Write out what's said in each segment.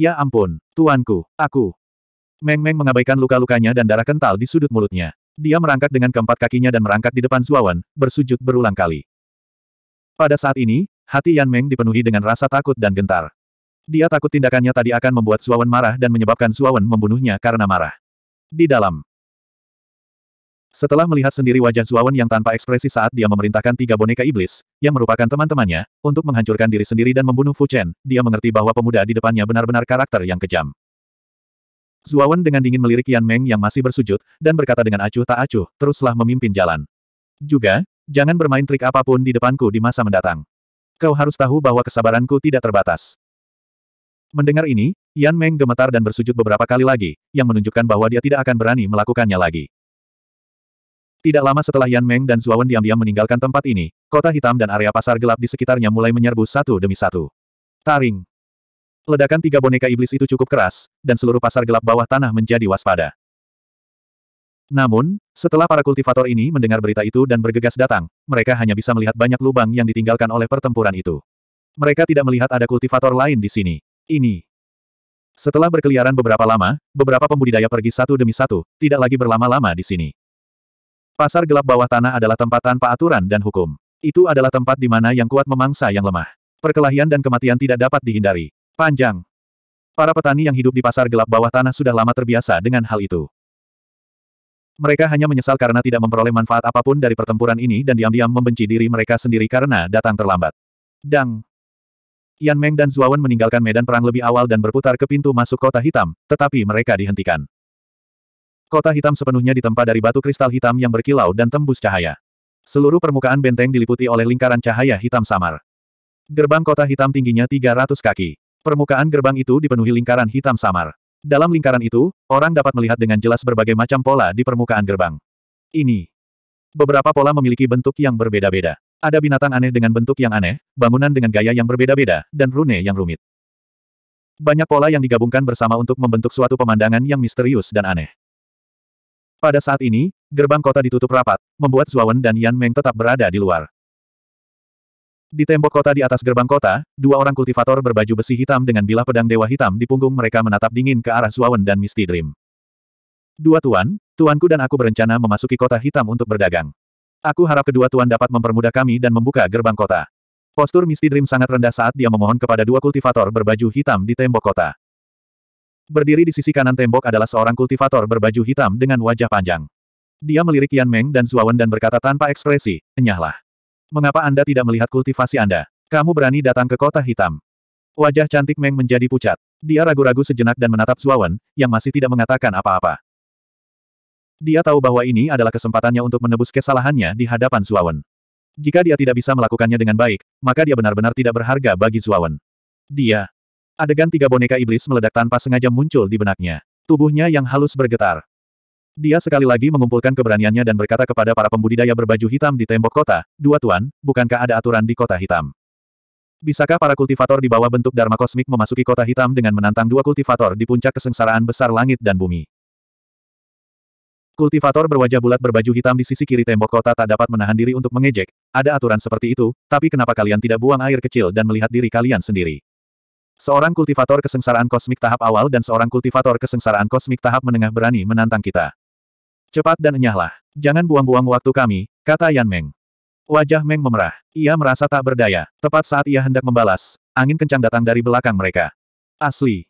Ya ampun, tuanku, aku. Meng Meng mengabaikan luka-lukanya dan darah kental di sudut mulutnya. Dia merangkak dengan keempat kakinya dan merangkak di depan Zuawan, bersujud berulang kali. Pada saat ini, hati Yan Meng dipenuhi dengan rasa takut dan gentar. Dia takut tindakannya tadi akan membuat Zuawan marah dan menyebabkan Zuawan membunuhnya karena marah. Di dalam setelah melihat sendiri wajah Zuawan yang tanpa ekspresi saat dia memerintahkan tiga boneka iblis, yang merupakan teman-temannya, untuk menghancurkan diri sendiri dan membunuh Fu Chen, dia mengerti bahwa pemuda di depannya benar-benar karakter yang kejam. Zuawan dengan dingin melirik Yan Meng yang masih bersujud, dan berkata dengan acuh tak acuh, teruslah memimpin jalan. Juga, jangan bermain trik apapun di depanku di masa mendatang. Kau harus tahu bahwa kesabaranku tidak terbatas. Mendengar ini, Yan Meng gemetar dan bersujud beberapa kali lagi, yang menunjukkan bahwa dia tidak akan berani melakukannya lagi. Tidak lama setelah Yan Meng dan Zuawan diam-diam meninggalkan tempat ini, kota hitam dan area pasar gelap di sekitarnya mulai menyerbu satu demi satu. Taring. Ledakan tiga boneka iblis itu cukup keras, dan seluruh pasar gelap bawah tanah menjadi waspada. Namun, setelah para kultivator ini mendengar berita itu dan bergegas datang, mereka hanya bisa melihat banyak lubang yang ditinggalkan oleh pertempuran itu. Mereka tidak melihat ada kultivator lain di sini. Ini. Setelah berkeliaran beberapa lama, beberapa pembudidaya pergi satu demi satu, tidak lagi berlama-lama di sini. Pasar gelap bawah tanah adalah tempat tanpa aturan dan hukum. Itu adalah tempat di mana yang kuat memangsa yang lemah. Perkelahian dan kematian tidak dapat dihindari. Panjang. Para petani yang hidup di pasar gelap bawah tanah sudah lama terbiasa dengan hal itu. Mereka hanya menyesal karena tidak memperoleh manfaat apapun dari pertempuran ini dan diam-diam membenci diri mereka sendiri karena datang terlambat. Dang. Yan Meng dan Zuawan meninggalkan medan perang lebih awal dan berputar ke pintu masuk kota hitam, tetapi mereka dihentikan. Kota hitam sepenuhnya ditempa dari batu kristal hitam yang berkilau dan tembus cahaya. Seluruh permukaan benteng diliputi oleh lingkaran cahaya hitam samar. Gerbang kota hitam tingginya 300 kaki. Permukaan gerbang itu dipenuhi lingkaran hitam samar. Dalam lingkaran itu, orang dapat melihat dengan jelas berbagai macam pola di permukaan gerbang. Ini. Beberapa pola memiliki bentuk yang berbeda-beda. Ada binatang aneh dengan bentuk yang aneh, bangunan dengan gaya yang berbeda-beda, dan rune yang rumit. Banyak pola yang digabungkan bersama untuk membentuk suatu pemandangan yang misterius dan aneh. Pada saat ini, gerbang kota ditutup rapat, membuat Zuawan dan Yan Meng tetap berada di luar. Di tembok kota di atas gerbang kota, dua orang kultivator berbaju besi hitam dengan bilah pedang dewa hitam di punggung mereka menatap dingin ke arah Zuawan dan Misty Dream. Dua tuan, tuanku dan aku berencana memasuki kota hitam untuk berdagang. Aku harap kedua tuan dapat mempermudah kami dan membuka gerbang kota. Postur Misty Dream sangat rendah saat dia memohon kepada dua kultivator berbaju hitam di tembok kota. Berdiri di sisi kanan tembok adalah seorang kultivator berbaju hitam dengan wajah panjang. Dia melirik Yan Meng dan Zuawan dan berkata tanpa ekspresi, enyahlah. Mengapa Anda tidak melihat kultivasi Anda? Kamu berani datang ke kota hitam. Wajah cantik Meng menjadi pucat. Dia ragu-ragu sejenak dan menatap Zuawan, yang masih tidak mengatakan apa-apa. Dia tahu bahwa ini adalah kesempatannya untuk menebus kesalahannya di hadapan Zuawan. Jika dia tidak bisa melakukannya dengan baik, maka dia benar-benar tidak berharga bagi Zuawan. Dia Adegan tiga boneka iblis meledak tanpa sengaja muncul di benaknya. Tubuhnya yang halus bergetar. Dia sekali lagi mengumpulkan keberaniannya dan berkata kepada para pembudidaya berbaju hitam di tembok kota, Dua tuan, bukankah ada aturan di kota hitam? Bisakah para kultivator di bawah bentuk Dharma Kosmik memasuki kota hitam dengan menantang dua kultivator di puncak kesengsaraan besar langit dan bumi? Kultivator berwajah bulat berbaju hitam di sisi kiri tembok kota tak dapat menahan diri untuk mengejek, ada aturan seperti itu, tapi kenapa kalian tidak buang air kecil dan melihat diri kalian sendiri? Seorang kultivator kesengsaraan kosmik tahap awal dan seorang kultivator kesengsaraan kosmik tahap menengah berani menantang kita. Cepat dan enyahlah. Jangan buang-buang waktu kami, kata Yan Meng. Wajah Meng memerah. Ia merasa tak berdaya. Tepat saat ia hendak membalas, angin kencang datang dari belakang mereka. Asli.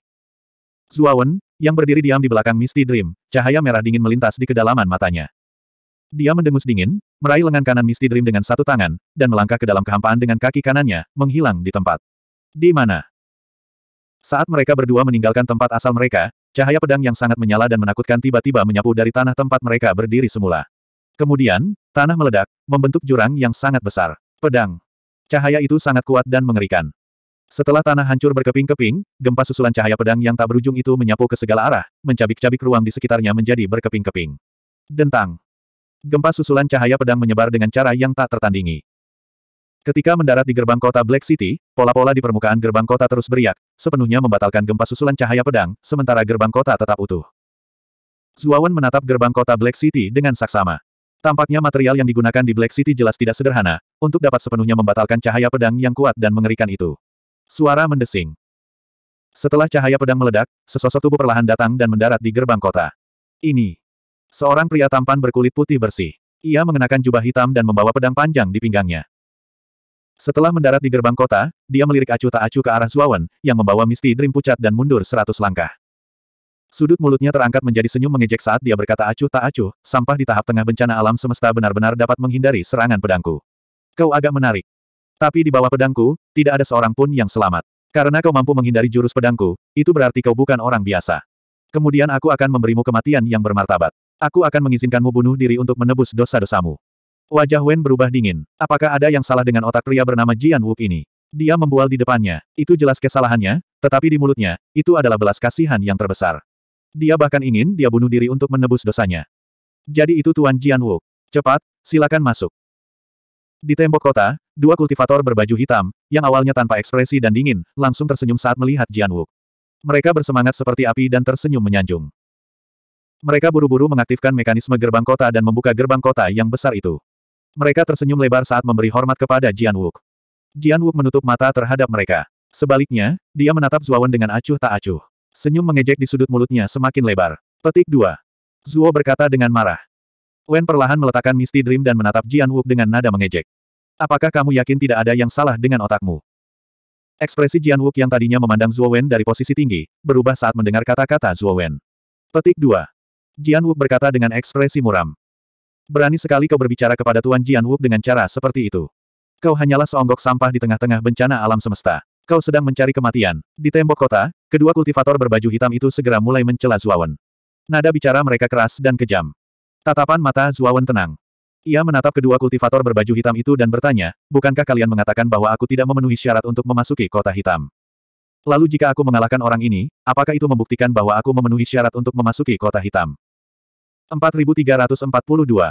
Zuawan, yang berdiri diam di belakang Misty Dream, cahaya merah dingin melintas di kedalaman matanya. Dia mendengus dingin, meraih lengan kanan Misty Dream dengan satu tangan, dan melangkah ke dalam kehampaan dengan kaki kanannya, menghilang di tempat. Di mana? Saat mereka berdua meninggalkan tempat asal mereka, cahaya pedang yang sangat menyala dan menakutkan tiba-tiba menyapu dari tanah tempat mereka berdiri semula. Kemudian, tanah meledak, membentuk jurang yang sangat besar. Pedang. Cahaya itu sangat kuat dan mengerikan. Setelah tanah hancur berkeping-keping, gempa susulan cahaya pedang yang tak berujung itu menyapu ke segala arah, mencabik-cabik ruang di sekitarnya menjadi berkeping-keping. Dentang. Gempa susulan cahaya pedang menyebar dengan cara yang tak tertandingi. Ketika mendarat di gerbang kota Black City, pola-pola di permukaan gerbang kota terus beriak, sepenuhnya membatalkan gempa susulan cahaya pedang, sementara gerbang kota tetap utuh. Zuawan menatap gerbang kota Black City dengan saksama. Tampaknya material yang digunakan di Black City jelas tidak sederhana, untuk dapat sepenuhnya membatalkan cahaya pedang yang kuat dan mengerikan itu. Suara mendesing. Setelah cahaya pedang meledak, sesosok tubuh perlahan datang dan mendarat di gerbang kota. Ini. Seorang pria tampan berkulit putih bersih. Ia mengenakan jubah hitam dan membawa pedang panjang di pinggangnya. Setelah mendarat di gerbang kota, dia melirik acuh tak acuh ke arah Zuawan, yang membawa Misty Dream pucat dan mundur seratus langkah. Sudut mulutnya terangkat menjadi senyum mengejek saat dia berkata acuh tak acuh, sampah di tahap tengah bencana alam semesta benar-benar dapat menghindari serangan pedangku. Kau agak menarik. Tapi di bawah pedangku, tidak ada seorang pun yang selamat. Karena kau mampu menghindari jurus pedangku, itu berarti kau bukan orang biasa. Kemudian aku akan memberimu kematian yang bermartabat. Aku akan mengizinkanmu bunuh diri untuk menebus dosa-dosamu. Wajah Wen berubah dingin. Apakah ada yang salah dengan otak pria bernama Jian Wook ini? Dia membual di depannya. Itu jelas kesalahannya, tetapi di mulutnya, itu adalah belas kasihan yang terbesar. Dia bahkan ingin dia bunuh diri untuk menebus dosanya. Jadi itu Tuan Jian Wook. Cepat, silakan masuk. Di tembok kota, dua kultivator berbaju hitam, yang awalnya tanpa ekspresi dan dingin, langsung tersenyum saat melihat Jian Wook. Mereka bersemangat seperti api dan tersenyum menyanjung. Mereka buru-buru mengaktifkan mekanisme gerbang kota dan membuka gerbang kota yang besar itu. Mereka tersenyum lebar saat memberi hormat kepada Jian Wuk. Jian Wuk menutup mata terhadap mereka. Sebaliknya, dia menatap Zuowen dengan acuh tak acuh. Senyum mengejek di sudut mulutnya semakin lebar. Petik 2. Zuo berkata dengan marah. Wen perlahan meletakkan Misty Dream dan menatap Jian Wuk dengan nada mengejek. Apakah kamu yakin tidak ada yang salah dengan otakmu? Ekspresi Jian Wuk yang tadinya memandang Zuo Wen dari posisi tinggi, berubah saat mendengar kata-kata Zuo Wen. Petik 2. Jian Wuk berkata dengan ekspresi muram. Berani sekali kau berbicara kepada Tuan Jian Wuk dengan cara seperti itu. Kau hanyalah seonggok sampah di tengah-tengah bencana alam semesta. Kau sedang mencari kematian. Di tembok kota, kedua kultivator berbaju hitam itu segera mulai mencela Zuawan. Nada bicara mereka keras dan kejam. Tatapan mata Zuawan tenang. Ia menatap kedua kultivator berbaju hitam itu dan bertanya, bukankah kalian mengatakan bahwa aku tidak memenuhi syarat untuk memasuki kota hitam? Lalu jika aku mengalahkan orang ini, apakah itu membuktikan bahwa aku memenuhi syarat untuk memasuki kota hitam? 4342.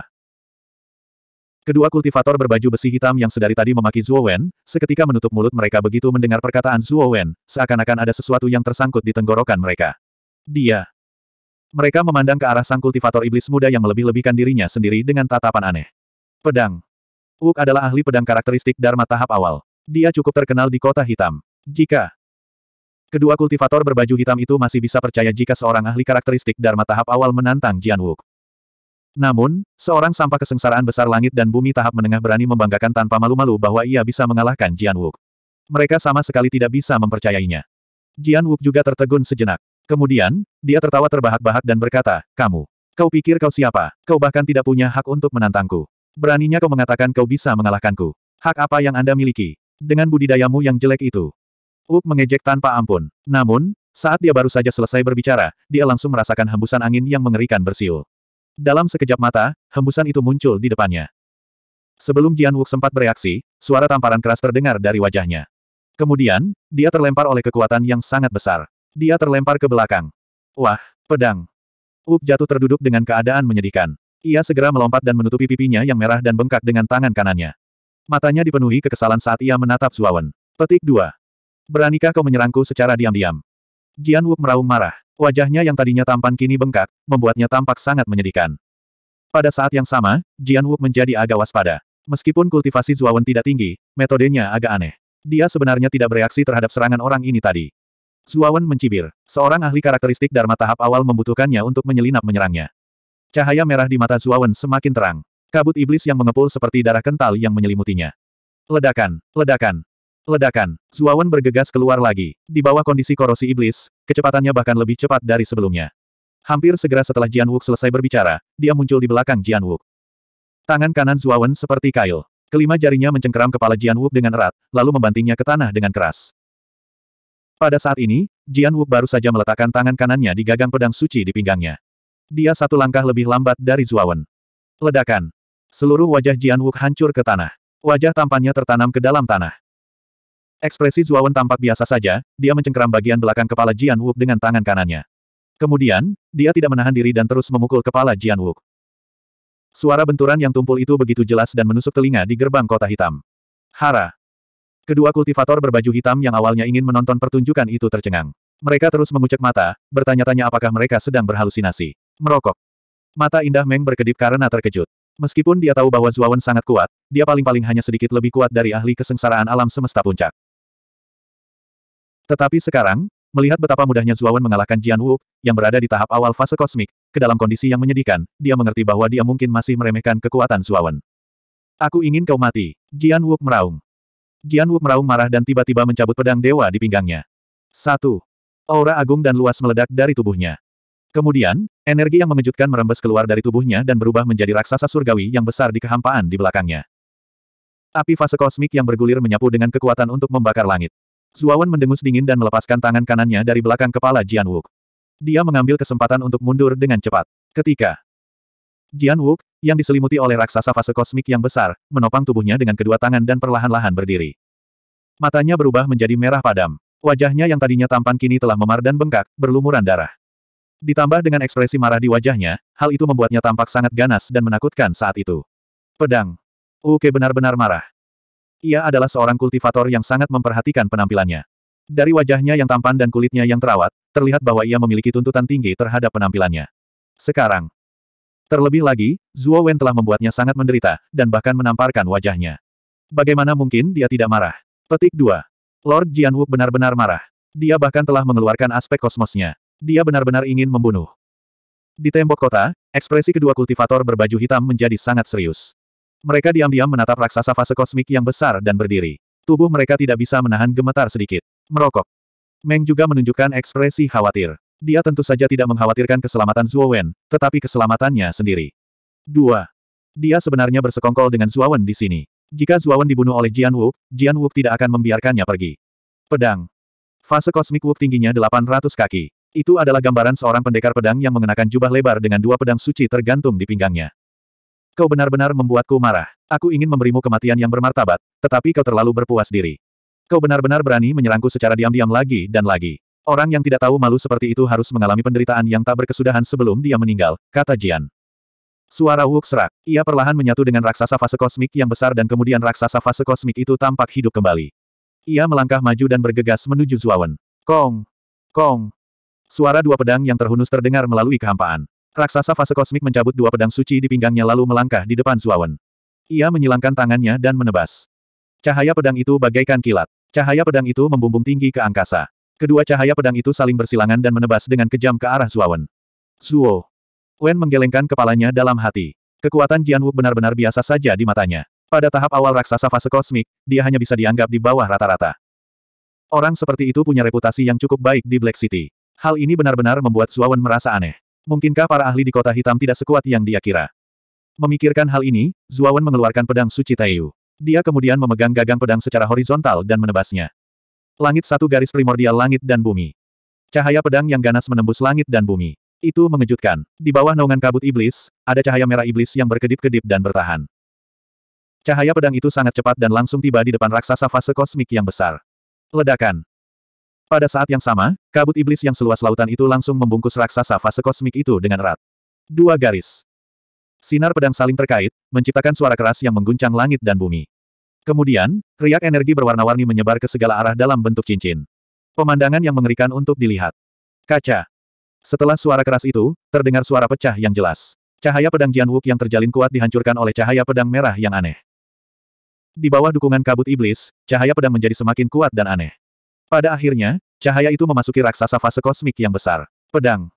Kedua kultivator berbaju besi hitam yang sedari tadi memaki Zhuo Wen, seketika menutup mulut mereka begitu mendengar perkataan Zhuo Wen, seakan-akan ada sesuatu yang tersangkut di tenggorokan mereka. Dia. Mereka memandang ke arah sang kultivator iblis muda yang melebih-lebihkan dirinya sendiri dengan tatapan aneh. Pedang. Wuk adalah ahli pedang karakteristik Dharma tahap awal. Dia cukup terkenal di kota hitam. Jika kedua kultivator berbaju hitam itu masih bisa percaya jika seorang ahli karakteristik Dharma tahap awal menantang Jian Wuk. Namun, seorang sampah kesengsaraan besar langit dan bumi tahap menengah berani membanggakan tanpa malu-malu bahwa ia bisa mengalahkan Jian Wuk. Mereka sama sekali tidak bisa mempercayainya. Jian Wuk juga tertegun sejenak. Kemudian, dia tertawa terbahak-bahak dan berkata, Kamu. Kau pikir kau siapa? Kau bahkan tidak punya hak untuk menantangku. Beraninya kau mengatakan kau bisa mengalahkanku. Hak apa yang Anda miliki? Dengan budidayamu yang jelek itu. Wuk mengejek tanpa ampun. Namun, saat dia baru saja selesai berbicara, dia langsung merasakan hembusan angin yang mengerikan bersiul. Dalam sekejap mata, hembusan itu muncul di depannya. Sebelum Jian Wuk sempat bereaksi, suara tamparan keras terdengar dari wajahnya. Kemudian, dia terlempar oleh kekuatan yang sangat besar. Dia terlempar ke belakang. Wah, pedang. Wuk jatuh terduduk dengan keadaan menyedihkan. Ia segera melompat dan menutupi pipinya yang merah dan bengkak dengan tangan kanannya. Matanya dipenuhi kekesalan saat ia menatap Zuawan. Petik 2. Beranikah kau menyerangku secara diam-diam? Jian Wu meraung marah. Wajahnya yang tadinya tampan kini bengkak, membuatnya tampak sangat menyedihkan. Pada saat yang sama, Jian Wu menjadi agak waspada. Meskipun kultivasi Zuawan tidak tinggi, metodenya agak aneh. Dia sebenarnya tidak bereaksi terhadap serangan orang ini tadi. Zuawan mencibir. Seorang ahli karakteristik Dharma tahap awal membutuhkannya untuk menyelinap menyerangnya. Cahaya merah di mata Zuawan semakin terang. Kabut iblis yang mengepul seperti darah kental yang menyelimutinya. Ledakan, ledakan. Ledakan. Zuawan bergegas keluar lagi. Di bawah kondisi korosi iblis, kecepatannya bahkan lebih cepat dari sebelumnya. Hampir segera setelah Jian Wuk selesai berbicara, dia muncul di belakang Jian Wuk. Tangan kanan Zuawan seperti kail. Kelima jarinya mencengkeram kepala Jian Wuk dengan erat, lalu membantingnya ke tanah dengan keras. Pada saat ini, Jian Wuk baru saja meletakkan tangan kanannya di gagang pedang suci di pinggangnya. Dia satu langkah lebih lambat dari Zuawan. Ledakan. Seluruh wajah Jian Wuk hancur ke tanah. Wajah tampannya tertanam ke dalam tanah. Ekspresi Zuawan tampak biasa saja, dia mencengkeram bagian belakang kepala Jian Wuk dengan tangan kanannya. Kemudian, dia tidak menahan diri dan terus memukul kepala Jian Wuk. Suara benturan yang tumpul itu begitu jelas dan menusuk telinga di gerbang kota hitam. Hara. Kedua kultivator berbaju hitam yang awalnya ingin menonton pertunjukan itu tercengang. Mereka terus mengucek mata, bertanya-tanya apakah mereka sedang berhalusinasi. Merokok. Mata indah Meng berkedip karena terkejut. Meskipun dia tahu bahwa Zuawan sangat kuat, dia paling-paling hanya sedikit lebih kuat dari ahli kesengsaraan alam semesta puncak. Tetapi sekarang, melihat betapa mudahnya Zuawan mengalahkan Jian Wu, yang berada di tahap awal fase kosmik, ke dalam kondisi yang menyedihkan, dia mengerti bahwa dia mungkin masih meremehkan kekuatan Zuawan. Aku ingin kau mati, Jian Wu meraung. Jian Wu meraung marah dan tiba-tiba mencabut pedang dewa di pinggangnya. Satu. Aura agung dan luas meledak dari tubuhnya. Kemudian, energi yang mengejutkan merembes keluar dari tubuhnya dan berubah menjadi raksasa surgawi yang besar di kehampaan di belakangnya. Api fase kosmik yang bergulir menyapu dengan kekuatan untuk membakar langit. Zuawan mendengus dingin dan melepaskan tangan kanannya dari belakang kepala Jian Wuk. Dia mengambil kesempatan untuk mundur dengan cepat. Ketika Jian Wuk, yang diselimuti oleh raksasa fase kosmik yang besar, menopang tubuhnya dengan kedua tangan dan perlahan-lahan berdiri. Matanya berubah menjadi merah padam. Wajahnya yang tadinya tampan kini telah memar dan bengkak, berlumuran darah. Ditambah dengan ekspresi marah di wajahnya, hal itu membuatnya tampak sangat ganas dan menakutkan saat itu. Pedang. Uke benar-benar marah. Ia adalah seorang kultivator yang sangat memperhatikan penampilannya. Dari wajahnya yang tampan dan kulitnya yang terawat, terlihat bahwa ia memiliki tuntutan tinggi terhadap penampilannya. Sekarang, terlebih lagi, Zhuo Wen telah membuatnya sangat menderita, dan bahkan menamparkan wajahnya. Bagaimana mungkin dia tidak marah? Petik 2. Lord Jian Wu benar-benar marah. Dia bahkan telah mengeluarkan aspek kosmosnya. Dia benar-benar ingin membunuh. Di tembok kota, ekspresi kedua kultivator berbaju hitam menjadi sangat serius. Mereka diam-diam menatap raksasa fase kosmik yang besar dan berdiri. Tubuh mereka tidak bisa menahan gemetar sedikit. Merokok. Meng juga menunjukkan ekspresi khawatir. Dia tentu saja tidak mengkhawatirkan keselamatan Zhuo Wen, tetapi keselamatannya sendiri. 2. Dia sebenarnya bersekongkol dengan Zhuo Wen di sini. Jika Zhuo Wen dibunuh oleh Jian Wu, Jian Wu tidak akan membiarkannya pergi. Pedang. Fase kosmik Wu tingginya 800 kaki. Itu adalah gambaran seorang pendekar pedang yang mengenakan jubah lebar dengan dua pedang suci tergantung di pinggangnya. Kau benar-benar membuatku marah. Aku ingin memberimu kematian yang bermartabat, tetapi kau terlalu berpuas diri. Kau benar-benar berani menyerangku secara diam-diam lagi dan lagi. Orang yang tidak tahu malu seperti itu harus mengalami penderitaan yang tak berkesudahan sebelum dia meninggal, kata Jian. Suara Wuk serak. Ia perlahan menyatu dengan raksasa fase kosmik yang besar dan kemudian raksasa fase kosmik itu tampak hidup kembali. Ia melangkah maju dan bergegas menuju Zuawan. Kong! Kong! Suara dua pedang yang terhunus terdengar melalui kehampaan. Raksasa fase kosmik mencabut dua pedang suci di pinggangnya lalu melangkah di depan Zuawan. Ia menyilangkan tangannya dan menebas. Cahaya pedang itu bagaikan kilat. Cahaya pedang itu membumbung tinggi ke angkasa. Kedua cahaya pedang itu saling bersilangan dan menebas dengan kejam ke arah Zuawan. Zuo. Wen menggelengkan kepalanya dalam hati. Kekuatan Jianwu benar-benar biasa saja di matanya. Pada tahap awal raksasa fase kosmik, dia hanya bisa dianggap di bawah rata-rata. Orang seperti itu punya reputasi yang cukup baik di Black City. Hal ini benar-benar membuat Zuawan merasa aneh. Mungkinkah para ahli di kota hitam tidak sekuat yang dia kira? Memikirkan hal ini, Zuawan mengeluarkan pedang suci Taiyu. Dia kemudian memegang gagang pedang secara horizontal dan menebasnya. Langit satu garis primordial langit dan bumi. Cahaya pedang yang ganas menembus langit dan bumi. Itu mengejutkan. Di bawah naungan kabut iblis, ada cahaya merah iblis yang berkedip-kedip dan bertahan. Cahaya pedang itu sangat cepat dan langsung tiba di depan raksasa fase kosmik yang besar. Ledakan. Pada saat yang sama, kabut iblis yang seluas lautan itu langsung membungkus raksasa fase kosmik itu dengan erat. Dua garis. Sinar pedang saling terkait, menciptakan suara keras yang mengguncang langit dan bumi. Kemudian, riak energi berwarna-warni menyebar ke segala arah dalam bentuk cincin. Pemandangan yang mengerikan untuk dilihat. Kaca. Setelah suara keras itu, terdengar suara pecah yang jelas. Cahaya pedang Jian Wuk yang terjalin kuat dihancurkan oleh cahaya pedang merah yang aneh. Di bawah dukungan kabut iblis, cahaya pedang menjadi semakin kuat dan aneh. Pada akhirnya, cahaya itu memasuki raksasa fase kosmik yang besar. Pedang.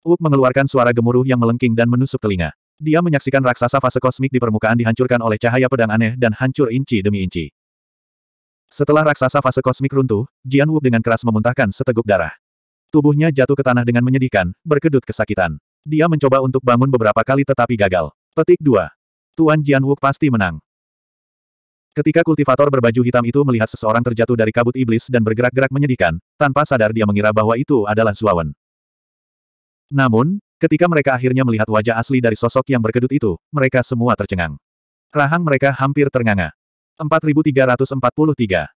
Wuk mengeluarkan suara gemuruh yang melengking dan menusuk telinga. Dia menyaksikan raksasa fase kosmik di permukaan dihancurkan oleh cahaya pedang aneh dan hancur inci demi inci. Setelah raksasa fase kosmik runtuh, Jian Wu dengan keras memuntahkan seteguk darah. Tubuhnya jatuh ke tanah dengan menyedihkan, berkedut kesakitan. Dia mencoba untuk bangun beberapa kali tetapi gagal. Petik 2. Tuan Jian Wu pasti menang. Ketika kultivator berbaju hitam itu melihat seseorang terjatuh dari kabut iblis dan bergerak-gerak menyedihkan, tanpa sadar dia mengira bahwa itu adalah Zuawan. Namun, ketika mereka akhirnya melihat wajah asli dari sosok yang berkedut itu, mereka semua tercengang. Rahang mereka hampir ternganga. 4343.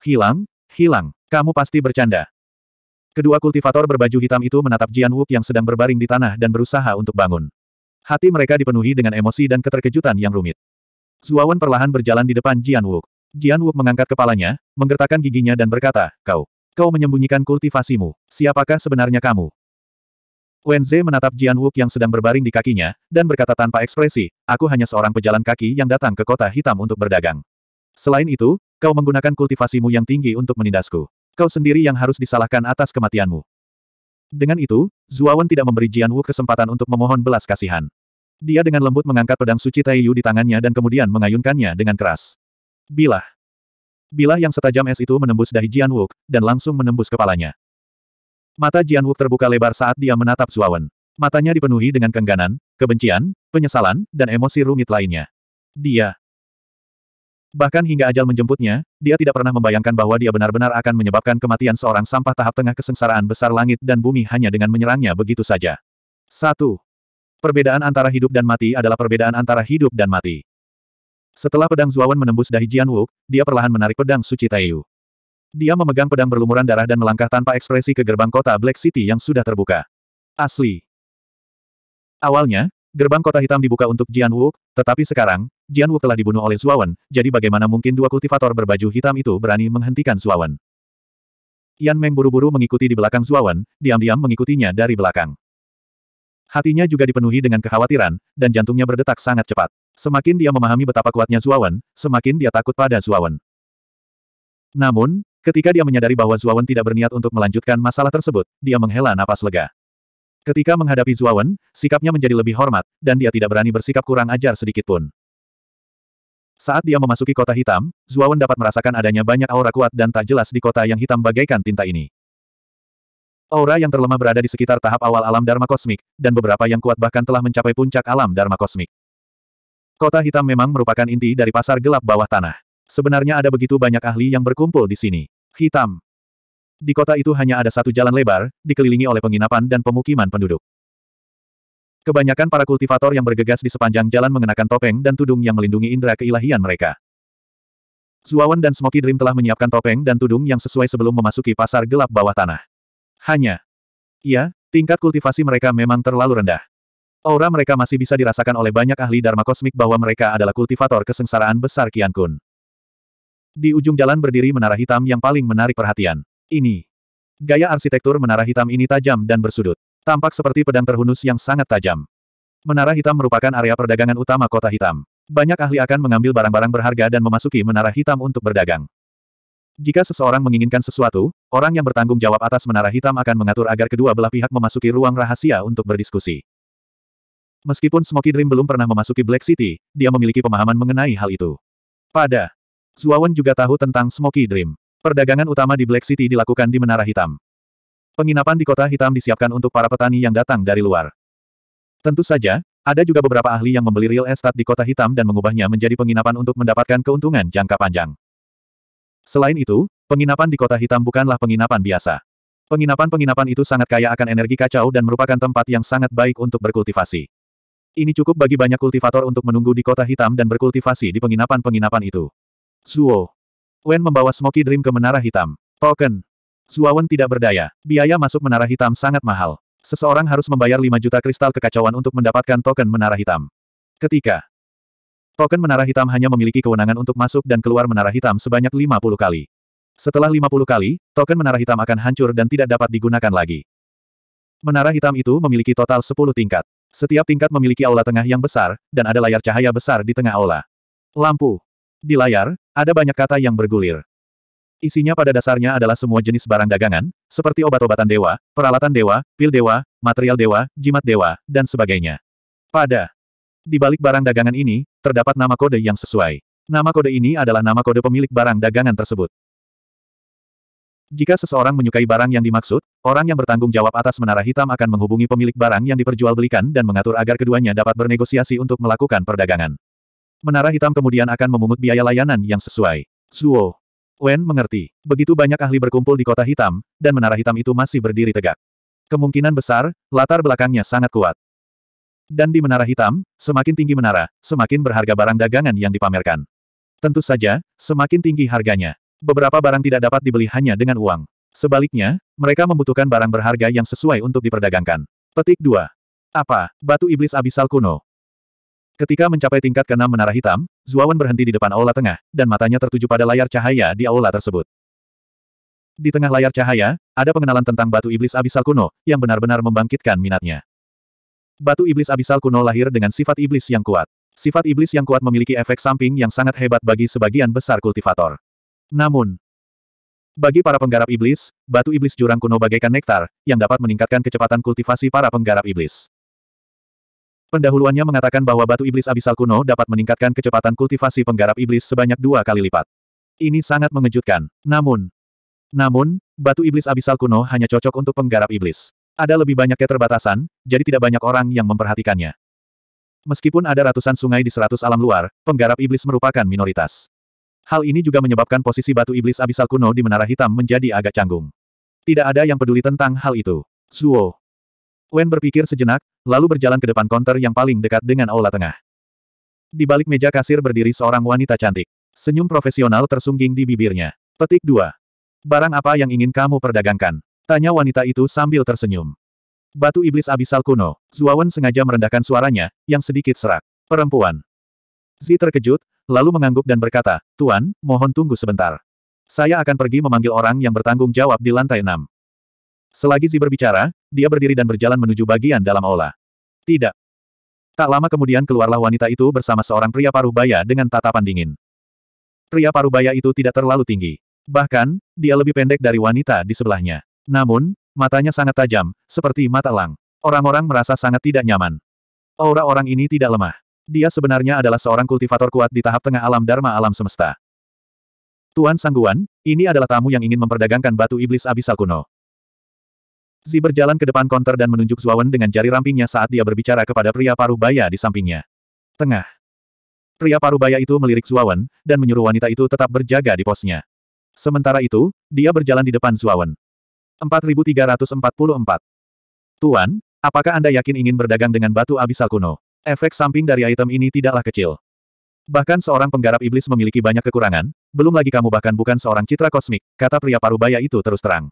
Hilang, hilang, kamu pasti bercanda. Kedua kultivator berbaju hitam itu menatap Jian Wuk yang sedang berbaring di tanah dan berusaha untuk bangun. Hati mereka dipenuhi dengan emosi dan keterkejutan yang rumit. Zuawan perlahan berjalan di depan Jian Wuk. Jian Wuk mengangkat kepalanya, menggertakkan giginya dan berkata, Kau, kau menyembunyikan kultivasimu. Siapakah sebenarnya kamu? Wen Wenze menatap Jian Wuk yang sedang berbaring di kakinya, dan berkata tanpa ekspresi, Aku hanya seorang pejalan kaki yang datang ke kota hitam untuk berdagang. Selain itu, kau menggunakan kultivasimu yang tinggi untuk menindasku. Kau sendiri yang harus disalahkan atas kematianmu. Dengan itu, Zuawan tidak memberi Jian Wu kesempatan untuk memohon belas kasihan. Dia dengan lembut mengangkat pedang suci Taiyu di tangannya dan kemudian mengayunkannya dengan keras. Bilah. Bilah yang setajam es itu menembus dahi Jian Wuk, dan langsung menembus kepalanya. Mata Jian Wuk terbuka lebar saat dia menatap Zuawan. Matanya dipenuhi dengan kengganan, kebencian, penyesalan, dan emosi rumit lainnya. Dia. Bahkan hingga ajal menjemputnya, dia tidak pernah membayangkan bahwa dia benar-benar akan menyebabkan kematian seorang sampah tahap tengah kesengsaraan besar langit dan bumi hanya dengan menyerangnya begitu saja. Satu. Perbedaan antara hidup dan mati adalah perbedaan antara hidup dan mati. Setelah pedang Zuawan menembus dahi Jian Wu, dia perlahan menarik pedang Suci Taiyu. Dia memegang pedang berlumuran darah dan melangkah tanpa ekspresi ke gerbang kota Black City yang sudah terbuka. Asli. Awalnya, gerbang kota hitam dibuka untuk Jian Wu, tetapi sekarang, Jian Wu telah dibunuh oleh Zuawan, jadi bagaimana mungkin dua kultivator berbaju hitam itu berani menghentikan Zuawan? Yan Meng buru-buru mengikuti di belakang Zuawan, diam-diam mengikutinya dari belakang. Hatinya juga dipenuhi dengan kekhawatiran, dan jantungnya berdetak sangat cepat. Semakin dia memahami betapa kuatnya Zuawan, semakin dia takut pada Zuawan. Namun, ketika dia menyadari bahwa Zuawan tidak berniat untuk melanjutkan masalah tersebut, dia menghela napas lega. Ketika menghadapi Zuawan, sikapnya menjadi lebih hormat, dan dia tidak berani bersikap kurang ajar sedikitpun. Saat dia memasuki kota hitam, Zuawan dapat merasakan adanya banyak aura kuat dan tak jelas di kota yang hitam bagaikan tinta ini. Aura yang terlemah berada di sekitar tahap awal alam Dharma kosmik, dan beberapa yang kuat bahkan telah mencapai puncak alam Dharma kosmik. Kota hitam memang merupakan inti dari pasar gelap bawah tanah. Sebenarnya ada begitu banyak ahli yang berkumpul di sini. Hitam. Di kota itu hanya ada satu jalan lebar, dikelilingi oleh penginapan dan pemukiman penduduk. Kebanyakan para kultivator yang bergegas di sepanjang jalan mengenakan topeng dan tudung yang melindungi indera keilahian mereka. Zuawan dan Smoky Dream telah menyiapkan topeng dan tudung yang sesuai sebelum memasuki pasar gelap bawah tanah. Hanya. Ya, tingkat kultivasi mereka memang terlalu rendah. Aura mereka masih bisa dirasakan oleh banyak ahli Dharma kosmik bahwa mereka adalah kultivator kesengsaraan besar Kian Kun. Di ujung jalan berdiri menara hitam yang paling menarik perhatian. Ini. Gaya arsitektur menara hitam ini tajam dan bersudut. Tampak seperti pedang terhunus yang sangat tajam. Menara hitam merupakan area perdagangan utama kota hitam. Banyak ahli akan mengambil barang-barang berharga dan memasuki menara hitam untuk berdagang. Jika seseorang menginginkan sesuatu, Orang yang bertanggung jawab atas menara hitam akan mengatur agar kedua belah pihak memasuki ruang rahasia untuk berdiskusi. Meskipun Smoky Dream belum pernah memasuki Black City, dia memiliki pemahaman mengenai hal itu. Pada Zuawan juga tahu tentang Smoky Dream. Perdagangan utama di Black City dilakukan di Menara Hitam. Penginapan di Kota Hitam disiapkan untuk para petani yang datang dari luar. Tentu saja, ada juga beberapa ahli yang membeli real estate di Kota Hitam dan mengubahnya menjadi penginapan untuk mendapatkan keuntungan jangka panjang. Selain itu, Penginapan di kota hitam bukanlah penginapan biasa. Penginapan-penginapan itu sangat kaya akan energi kacau dan merupakan tempat yang sangat baik untuk berkultivasi. Ini cukup bagi banyak kultivator untuk menunggu di kota hitam dan berkultivasi di penginapan-penginapan itu. Zuo. Wen membawa Smoky Dream ke Menara Hitam. Token. Wen tidak berdaya. Biaya masuk Menara Hitam sangat mahal. Seseorang harus membayar 5 juta kristal kekacauan untuk mendapatkan token Menara Hitam. Ketika token Menara Hitam hanya memiliki kewenangan untuk masuk dan keluar Menara Hitam sebanyak 50 kali. Setelah 50 kali, token menara hitam akan hancur dan tidak dapat digunakan lagi. Menara hitam itu memiliki total 10 tingkat. Setiap tingkat memiliki aula tengah yang besar, dan ada layar cahaya besar di tengah aula. Lampu. Di layar, ada banyak kata yang bergulir. Isinya pada dasarnya adalah semua jenis barang dagangan, seperti obat-obatan dewa, peralatan dewa, pil dewa, material dewa, jimat dewa, dan sebagainya. Pada di balik barang dagangan ini, terdapat nama kode yang sesuai. Nama kode ini adalah nama kode pemilik barang dagangan tersebut. Jika seseorang menyukai barang yang dimaksud, orang yang bertanggung jawab atas menara hitam akan menghubungi pemilik barang yang diperjualbelikan dan mengatur agar keduanya dapat bernegosiasi untuk melakukan perdagangan. Menara hitam kemudian akan memungut biaya layanan yang sesuai. Zuo. Wen mengerti. Begitu banyak ahli berkumpul di kota hitam, dan menara hitam itu masih berdiri tegak. Kemungkinan besar, latar belakangnya sangat kuat. Dan di menara hitam, semakin tinggi menara, semakin berharga barang dagangan yang dipamerkan. Tentu saja, semakin tinggi harganya beberapa barang tidak dapat dibeli hanya dengan uang. Sebaliknya, mereka membutuhkan barang berharga yang sesuai untuk diperdagangkan. Petik 2. Apa? Batu Iblis Abisal Kuno. Ketika mencapai tingkat ke-6 Menara Hitam, Zuawan berhenti di depan aula tengah, dan matanya tertuju pada layar cahaya di aula tersebut. Di tengah layar cahaya, ada pengenalan tentang Batu Iblis Abisal Kuno, yang benar-benar membangkitkan minatnya. Batu Iblis Abisal Kuno lahir dengan sifat iblis yang kuat. Sifat iblis yang kuat memiliki efek samping yang sangat hebat bagi sebagian besar kultivator. Namun, bagi para penggarap iblis, batu iblis jurang kuno bagaikan nektar, yang dapat meningkatkan kecepatan kultivasi para penggarap iblis. Pendahuluannya mengatakan bahwa batu iblis abisal kuno dapat meningkatkan kecepatan kultivasi penggarap iblis sebanyak dua kali lipat. Ini sangat mengejutkan. Namun, namun, batu iblis abisal kuno hanya cocok untuk penggarap iblis. Ada lebih banyak keterbatasan, jadi tidak banyak orang yang memperhatikannya. Meskipun ada ratusan sungai di seratus alam luar, penggarap iblis merupakan minoritas. Hal ini juga menyebabkan posisi batu iblis abisal kuno di Menara Hitam menjadi agak canggung. Tidak ada yang peduli tentang hal itu. Zuo. Wen berpikir sejenak, lalu berjalan ke depan konter yang paling dekat dengan aula tengah. Di balik meja kasir berdiri seorang wanita cantik. Senyum profesional tersungging di bibirnya. Petik 2. Barang apa yang ingin kamu perdagangkan? Tanya wanita itu sambil tersenyum. Batu iblis abisal kuno. Wen sengaja merendahkan suaranya, yang sedikit serak. Perempuan. Zi terkejut, lalu mengangguk dan berkata, Tuan, mohon tunggu sebentar. Saya akan pergi memanggil orang yang bertanggung jawab di lantai enam. Selagi Zi berbicara, dia berdiri dan berjalan menuju bagian dalam aula. Tidak. Tak lama kemudian keluarlah wanita itu bersama seorang pria paruh baya dengan tatapan dingin. Pria paruh baya itu tidak terlalu tinggi. Bahkan, dia lebih pendek dari wanita di sebelahnya. Namun, matanya sangat tajam, seperti mata lang. Orang-orang merasa sangat tidak nyaman. Aura orang ini tidak lemah. Dia sebenarnya adalah seorang kultivator kuat di tahap tengah alam Dharma alam semesta. Tuan Sangguan, ini adalah tamu yang ingin memperdagangkan batu iblis abisal kuno. Zi berjalan ke depan konter dan menunjuk Zuawan dengan jari rampingnya saat dia berbicara kepada pria paruh baya di sampingnya. Tengah. Pria paruh baya itu melirik Zuawan, dan menyuruh wanita itu tetap berjaga di posnya. Sementara itu, dia berjalan di depan Zuawan. 4344. Tuan, apakah Anda yakin ingin berdagang dengan batu abisal kuno? Efek samping dari item ini tidaklah kecil. Bahkan seorang penggarap iblis memiliki banyak kekurangan, belum lagi kamu bahkan bukan seorang citra kosmik, kata pria parubaya itu terus terang.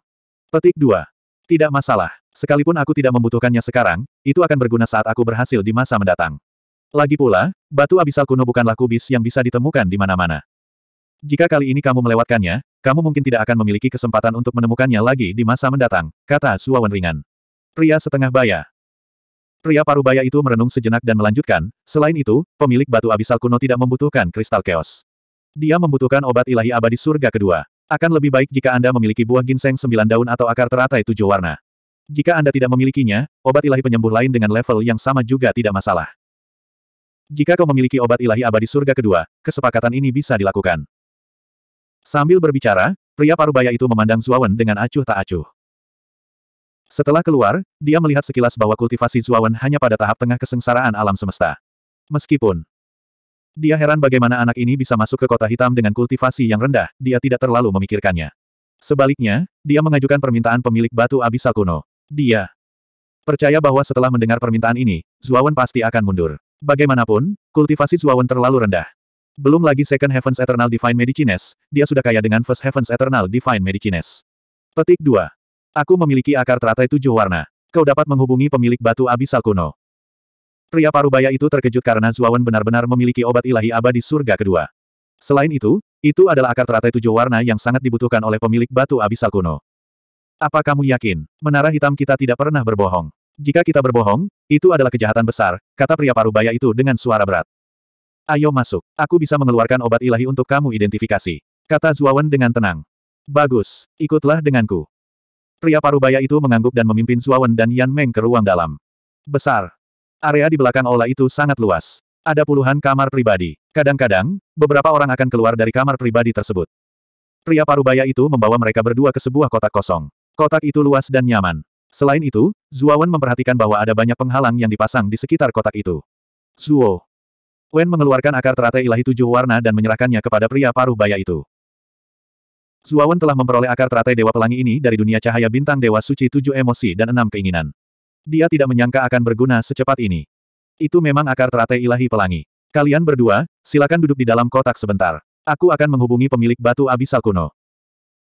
Petik 2. Tidak masalah. Sekalipun aku tidak membutuhkannya sekarang, itu akan berguna saat aku berhasil di masa mendatang. Lagi pula, batu abisal kuno bukanlah kubis yang bisa ditemukan di mana-mana. Jika kali ini kamu melewatkannya, kamu mungkin tidak akan memiliki kesempatan untuk menemukannya lagi di masa mendatang, kata Suawan Ringan. Pria setengah baya, Pria parubaya itu merenung sejenak dan melanjutkan, selain itu, pemilik batu abisal kuno tidak membutuhkan kristal keos. Dia membutuhkan obat ilahi abadi surga kedua. Akan lebih baik jika Anda memiliki buah ginseng sembilan daun atau akar teratai tujuh warna. Jika Anda tidak memilikinya, obat ilahi penyembuh lain dengan level yang sama juga tidak masalah. Jika kau memiliki obat ilahi abadi surga kedua, kesepakatan ini bisa dilakukan. Sambil berbicara, pria parubaya itu memandang Zuawan dengan acuh tak acuh. Setelah keluar, dia melihat sekilas bahwa kultivasi Zuawan hanya pada tahap tengah kesengsaraan alam semesta. Meskipun dia heran bagaimana anak ini bisa masuk ke kota hitam dengan kultivasi yang rendah, dia tidak terlalu memikirkannya. Sebaliknya, dia mengajukan permintaan pemilik batu abisal kuno. Dia percaya bahwa setelah mendengar permintaan ini, Zuawan pasti akan mundur. Bagaimanapun, kultivasi Zuawan terlalu rendah. Belum lagi Second Heavens Eternal Divine Medicines, dia sudah kaya dengan First Heavens Eternal Divine Medicines. Petik 2. Aku memiliki akar teratai tujuh warna. Kau dapat menghubungi pemilik batu abisal kuno. Pria parubaya itu terkejut karena Zuawan benar-benar memiliki obat ilahi abadi surga kedua. Selain itu, itu adalah akar teratai tujuh warna yang sangat dibutuhkan oleh pemilik batu abisal kuno. Apa kamu yakin, menara hitam kita tidak pernah berbohong? Jika kita berbohong, itu adalah kejahatan besar, kata pria parubaya itu dengan suara berat. Ayo masuk, aku bisa mengeluarkan obat ilahi untuk kamu identifikasi, kata Zuawan dengan tenang. Bagus, ikutlah denganku. Pria parubaya itu mengangguk dan memimpin Zuawan dan Yan Meng ke ruang dalam. Besar. Area di belakang aula itu sangat luas. Ada puluhan kamar pribadi. Kadang-kadang, beberapa orang akan keluar dari kamar pribadi tersebut. Pria parubaya itu membawa mereka berdua ke sebuah kotak kosong. Kotak itu luas dan nyaman. Selain itu, Zuawan memperhatikan bahwa ada banyak penghalang yang dipasang di sekitar kotak itu. Zuo. Wen mengeluarkan akar teratai ilahi tujuh warna dan menyerahkannya kepada pria parubaya itu. Suawan telah memperoleh akar teratai Dewa Pelangi ini dari dunia cahaya bintang Dewa Suci tujuh emosi dan enam keinginan. Dia tidak menyangka akan berguna secepat ini. Itu memang akar teratai ilahi pelangi. Kalian berdua, silakan duduk di dalam kotak sebentar. Aku akan menghubungi pemilik batu abisal kuno.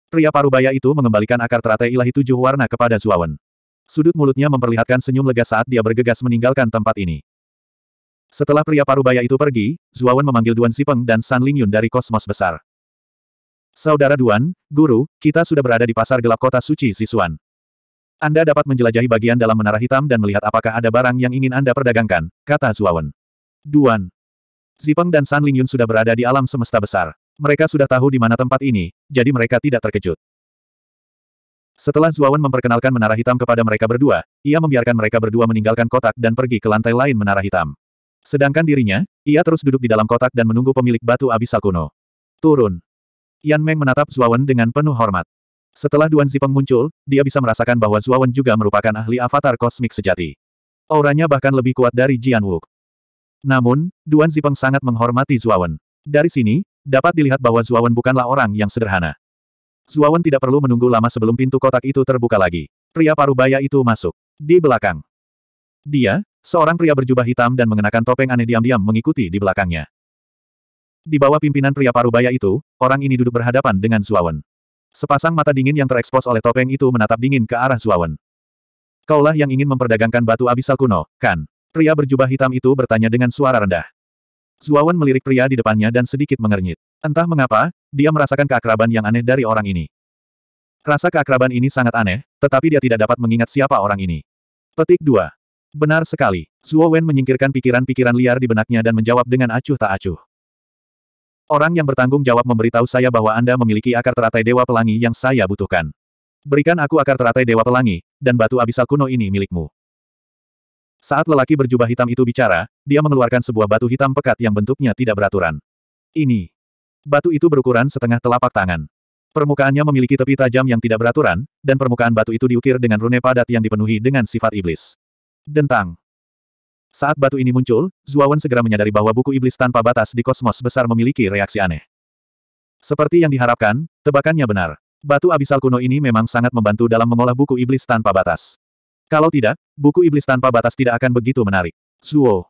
Pria parubaya itu mengembalikan akar teratai ilahi tujuh warna kepada Zuawan. Sudut mulutnya memperlihatkan senyum lega saat dia bergegas meninggalkan tempat ini. Setelah pria parubaya itu pergi, Zuawan memanggil Duan Sipeng dan San Lingyun dari kosmos besar. Saudara Duan, Guru, kita sudah berada di pasar gelap kota suci Sisuan. Anda dapat menjelajahi bagian dalam menara hitam dan melihat apakah ada barang yang ingin Anda perdagangkan, kata Zuawan. Duan. Zipeng dan San Lingyun sudah berada di alam semesta besar. Mereka sudah tahu di mana tempat ini, jadi mereka tidak terkejut. Setelah Zuawan memperkenalkan menara hitam kepada mereka berdua, ia membiarkan mereka berdua meninggalkan kotak dan pergi ke lantai lain menara hitam. Sedangkan dirinya, ia terus duduk di dalam kotak dan menunggu pemilik batu abisal kuno. Turun. Yan Meng menatap Zuawan dengan penuh hormat. Setelah Duan Zipeng muncul, dia bisa merasakan bahwa Zuawan juga merupakan ahli avatar kosmik sejati. Auranya bahkan lebih kuat dari Jian Wu. Namun, Duan Zipeng sangat menghormati Zuawan. Dari sini, dapat dilihat bahwa Zuawan bukanlah orang yang sederhana. Zuawan tidak perlu menunggu lama sebelum pintu kotak itu terbuka lagi. Pria parubaya itu masuk. Di belakang. Dia, seorang pria berjubah hitam dan mengenakan topeng aneh diam-diam mengikuti di belakangnya. Di bawah pimpinan pria parubaya itu, orang ini duduk berhadapan dengan Zuawan. Sepasang mata dingin yang terekspos oleh topeng itu menatap dingin ke arah Zuawan. Kaulah yang ingin memperdagangkan batu abisal kuno, kan? Pria berjubah hitam itu bertanya dengan suara rendah. Zuawan melirik pria di depannya dan sedikit mengernyit. Entah mengapa, dia merasakan keakraban yang aneh dari orang ini. Rasa keakraban ini sangat aneh, tetapi dia tidak dapat mengingat siapa orang ini. Petik 2. Benar sekali. Zuo menyingkirkan pikiran-pikiran liar di benaknya dan menjawab dengan acuh tak acuh. Orang yang bertanggung jawab memberitahu saya bahwa Anda memiliki akar teratai Dewa Pelangi yang saya butuhkan. Berikan aku akar teratai Dewa Pelangi, dan batu abisal kuno ini milikmu. Saat lelaki berjubah hitam itu bicara, dia mengeluarkan sebuah batu hitam pekat yang bentuknya tidak beraturan. Ini. Batu itu berukuran setengah telapak tangan. Permukaannya memiliki tepi tajam yang tidak beraturan, dan permukaan batu itu diukir dengan rune padat yang dipenuhi dengan sifat iblis. Dentang. Saat batu ini muncul, Zuawan segera menyadari bahwa buku iblis tanpa batas di kosmos besar memiliki reaksi aneh. Seperti yang diharapkan, tebakannya benar. Batu abisal kuno ini memang sangat membantu dalam mengolah buku iblis tanpa batas. Kalau tidak, buku iblis tanpa batas tidak akan begitu menarik. Zuo.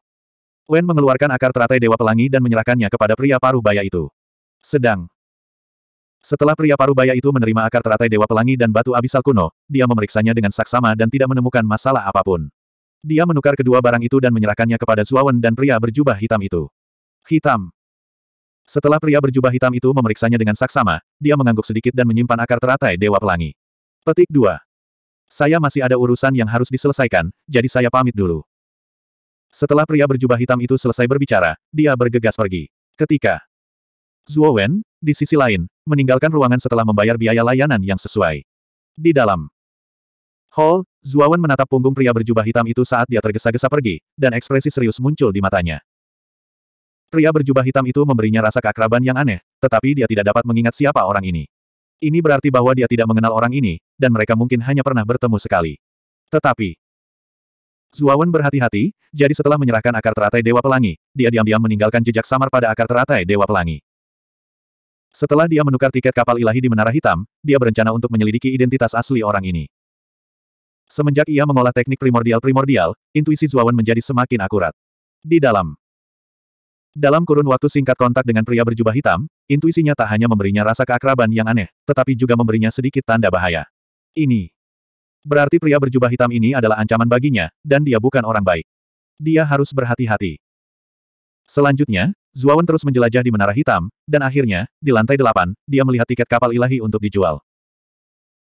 Wen mengeluarkan akar teratai Dewa Pelangi dan menyerahkannya kepada pria paruh baya itu. Sedang. Setelah pria paruh baya itu menerima akar teratai Dewa Pelangi dan batu abisal kuno, dia memeriksanya dengan saksama dan tidak menemukan masalah apapun. Dia menukar kedua barang itu dan menyerahkannya kepada Zuawan dan pria berjubah hitam itu. Hitam. Setelah pria berjubah hitam itu memeriksanya dengan saksama, dia mengangguk sedikit dan menyimpan akar teratai Dewa Pelangi. Petik 2. Saya masih ada urusan yang harus diselesaikan, jadi saya pamit dulu. Setelah pria berjubah hitam itu selesai berbicara, dia bergegas pergi. Ketika Zuo Wen, di sisi lain, meninggalkan ruangan setelah membayar biaya layanan yang sesuai. Di dalam Hall, Zuawan menatap punggung pria berjubah hitam itu saat dia tergesa-gesa pergi, dan ekspresi serius muncul di matanya. Pria berjubah hitam itu memberinya rasa keakraban yang aneh, tetapi dia tidak dapat mengingat siapa orang ini. Ini berarti bahwa dia tidak mengenal orang ini, dan mereka mungkin hanya pernah bertemu sekali. Tetapi, Zuawan berhati-hati, jadi setelah menyerahkan akar teratai Dewa Pelangi, dia diam-diam meninggalkan jejak samar pada akar teratai Dewa Pelangi. Setelah dia menukar tiket kapal ilahi di Menara Hitam, dia berencana untuk menyelidiki identitas asli orang ini. Semenjak ia mengolah teknik primordial-primordial, intuisi Zuawan menjadi semakin akurat. Di dalam dalam kurun waktu singkat kontak dengan pria berjubah hitam, intuisinya tak hanya memberinya rasa keakraban yang aneh, tetapi juga memberinya sedikit tanda bahaya. Ini berarti pria berjubah hitam ini adalah ancaman baginya, dan dia bukan orang baik. Dia harus berhati-hati. Selanjutnya, Zuawan terus menjelajah di Menara Hitam, dan akhirnya, di lantai delapan, dia melihat tiket kapal ilahi untuk dijual.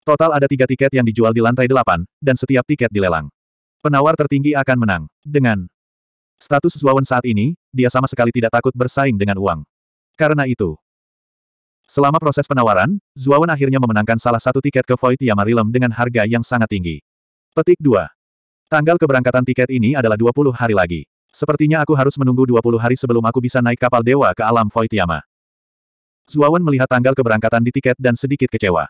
Total ada tiga tiket yang dijual di lantai delapan, dan setiap tiket dilelang. Penawar tertinggi akan menang. Dengan status Zuawan saat ini, dia sama sekali tidak takut bersaing dengan uang. Karena itu, selama proses penawaran, Zuawan akhirnya memenangkan salah satu tiket ke Void Yamarilem dengan harga yang sangat tinggi. Petik 2. Tanggal keberangkatan tiket ini adalah 20 hari lagi. Sepertinya aku harus menunggu 20 hari sebelum aku bisa naik kapal dewa ke alam Void Yama. Zuawan melihat tanggal keberangkatan di tiket dan sedikit kecewa.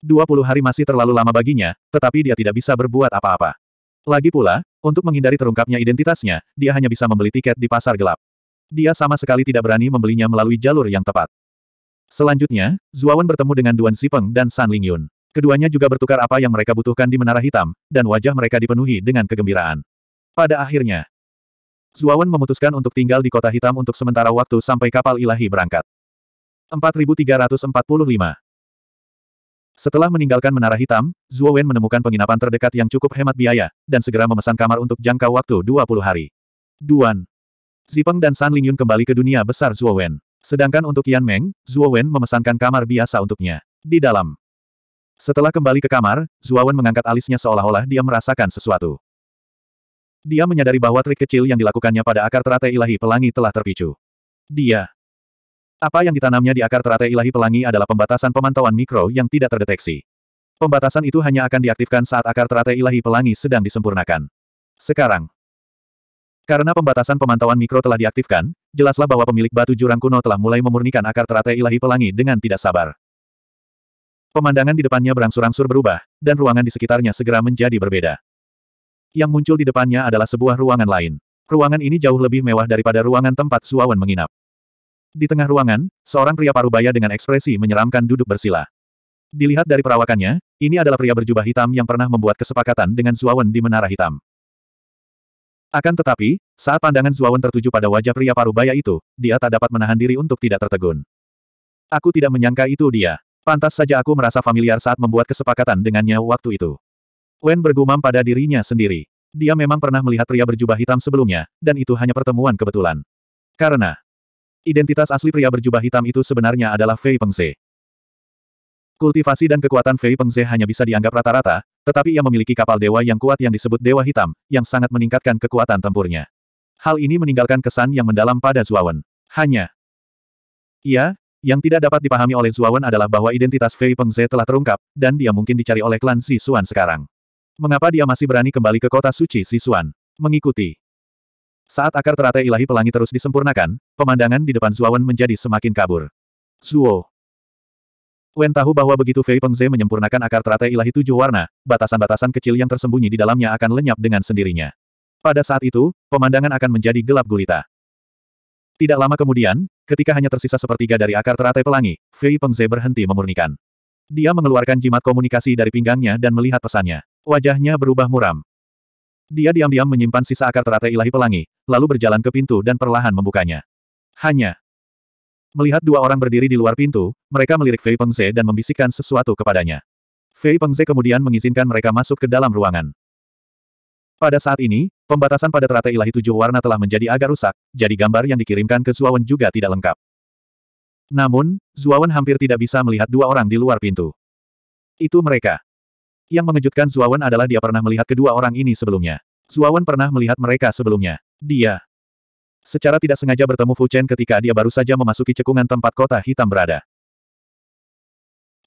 20 hari masih terlalu lama baginya, tetapi dia tidak bisa berbuat apa-apa. Lagi pula, untuk menghindari terungkapnya identitasnya, dia hanya bisa membeli tiket di pasar gelap. Dia sama sekali tidak berani membelinya melalui jalur yang tepat. Selanjutnya, Zuawan bertemu dengan Duan Sipeng dan San Lingyun. Keduanya juga bertukar apa yang mereka butuhkan di Menara Hitam, dan wajah mereka dipenuhi dengan kegembiraan. Pada akhirnya, Zuawan memutuskan untuk tinggal di Kota Hitam untuk sementara waktu sampai kapal ilahi berangkat. 4345 setelah meninggalkan Menara Hitam, Zhuo Wen menemukan penginapan terdekat yang cukup hemat biaya, dan segera memesan kamar untuk jangka waktu 20 hari. Duan. Zipeng dan San Lingyun kembali ke dunia besar Zhuo Wen. Sedangkan untuk Yan Meng, Zhuo Wen memesankan kamar biasa untuknya. Di dalam. Setelah kembali ke kamar, Zhuo Wen mengangkat alisnya seolah-olah dia merasakan sesuatu. Dia menyadari bahwa trik kecil yang dilakukannya pada akar teratai ilahi pelangi telah terpicu. Dia apa yang ditanamnya di akar teratai ilahi pelangi adalah pembatasan pemantauan mikro yang tidak terdeteksi. Pembatasan itu hanya akan diaktifkan saat akar teratai ilahi pelangi sedang disempurnakan. Sekarang, karena pembatasan pemantauan mikro telah diaktifkan, jelaslah bahwa pemilik batu jurang kuno telah mulai memurnikan akar teratai ilahi pelangi dengan tidak sabar. Pemandangan di depannya berangsur-angsur berubah, dan ruangan di sekitarnya segera menjadi berbeda. Yang muncul di depannya adalah sebuah ruangan lain. Ruangan ini jauh lebih mewah daripada ruangan tempat Suawan menginap. Di tengah ruangan, seorang pria parubaya dengan ekspresi menyeramkan duduk bersila. Dilihat dari perawakannya, ini adalah pria berjubah hitam yang pernah membuat kesepakatan dengan Zuawan di Menara Hitam. Akan tetapi, saat pandangan Zuawan tertuju pada wajah pria parubaya itu, dia tak dapat menahan diri untuk tidak tertegun. Aku tidak menyangka itu dia. Pantas saja aku merasa familiar saat membuat kesepakatan dengannya waktu itu. Wen bergumam pada dirinya sendiri. Dia memang pernah melihat pria berjubah hitam sebelumnya, dan itu hanya pertemuan kebetulan. Karena, Identitas asli pria berjubah hitam itu sebenarnya adalah Fei Pengze. Kultivasi dan kekuatan Fei Pengze hanya bisa dianggap rata-rata, tetapi ia memiliki kapal dewa yang kuat yang disebut Dewa Hitam, yang sangat meningkatkan kekuatan tempurnya. Hal ini meninggalkan kesan yang mendalam pada Zuawan. Hanya. Ia, yang tidak dapat dipahami oleh Zuawan adalah bahwa identitas Fei Pengze telah terungkap, dan dia mungkin dicari oleh klan Sisuan Suan sekarang. Mengapa dia masih berani kembali ke kota suci Sisuan, Suan? Mengikuti. Saat akar teratai ilahi pelangi terus disempurnakan, pemandangan di depan Zuawan menjadi semakin kabur. Zuo. Wen tahu bahwa begitu Fei Pengze menyempurnakan akar teratai ilahi tujuh warna, batasan-batasan kecil yang tersembunyi di dalamnya akan lenyap dengan sendirinya. Pada saat itu, pemandangan akan menjadi gelap gulita. Tidak lama kemudian, ketika hanya tersisa sepertiga dari akar teratai pelangi, Fei Pengze berhenti memurnikan. Dia mengeluarkan jimat komunikasi dari pinggangnya dan melihat pesannya. Wajahnya berubah muram. Dia diam-diam menyimpan sisa akar teratai ilahi pelangi, lalu berjalan ke pintu dan perlahan membukanya. Hanya. Melihat dua orang berdiri di luar pintu, mereka melirik Fei Pengze dan membisikkan sesuatu kepadanya. Fei Pengze kemudian mengizinkan mereka masuk ke dalam ruangan. Pada saat ini, pembatasan pada teratai ilahi tujuh warna telah menjadi agak rusak, jadi gambar yang dikirimkan ke Zuawan juga tidak lengkap. Namun, Zuawan hampir tidak bisa melihat dua orang di luar pintu. Itu mereka. Yang mengejutkan Zuawan adalah dia pernah melihat kedua orang ini sebelumnya. Zuawan pernah melihat mereka sebelumnya. Dia secara tidak sengaja bertemu Fu Chen ketika dia baru saja memasuki cekungan tempat kota hitam berada.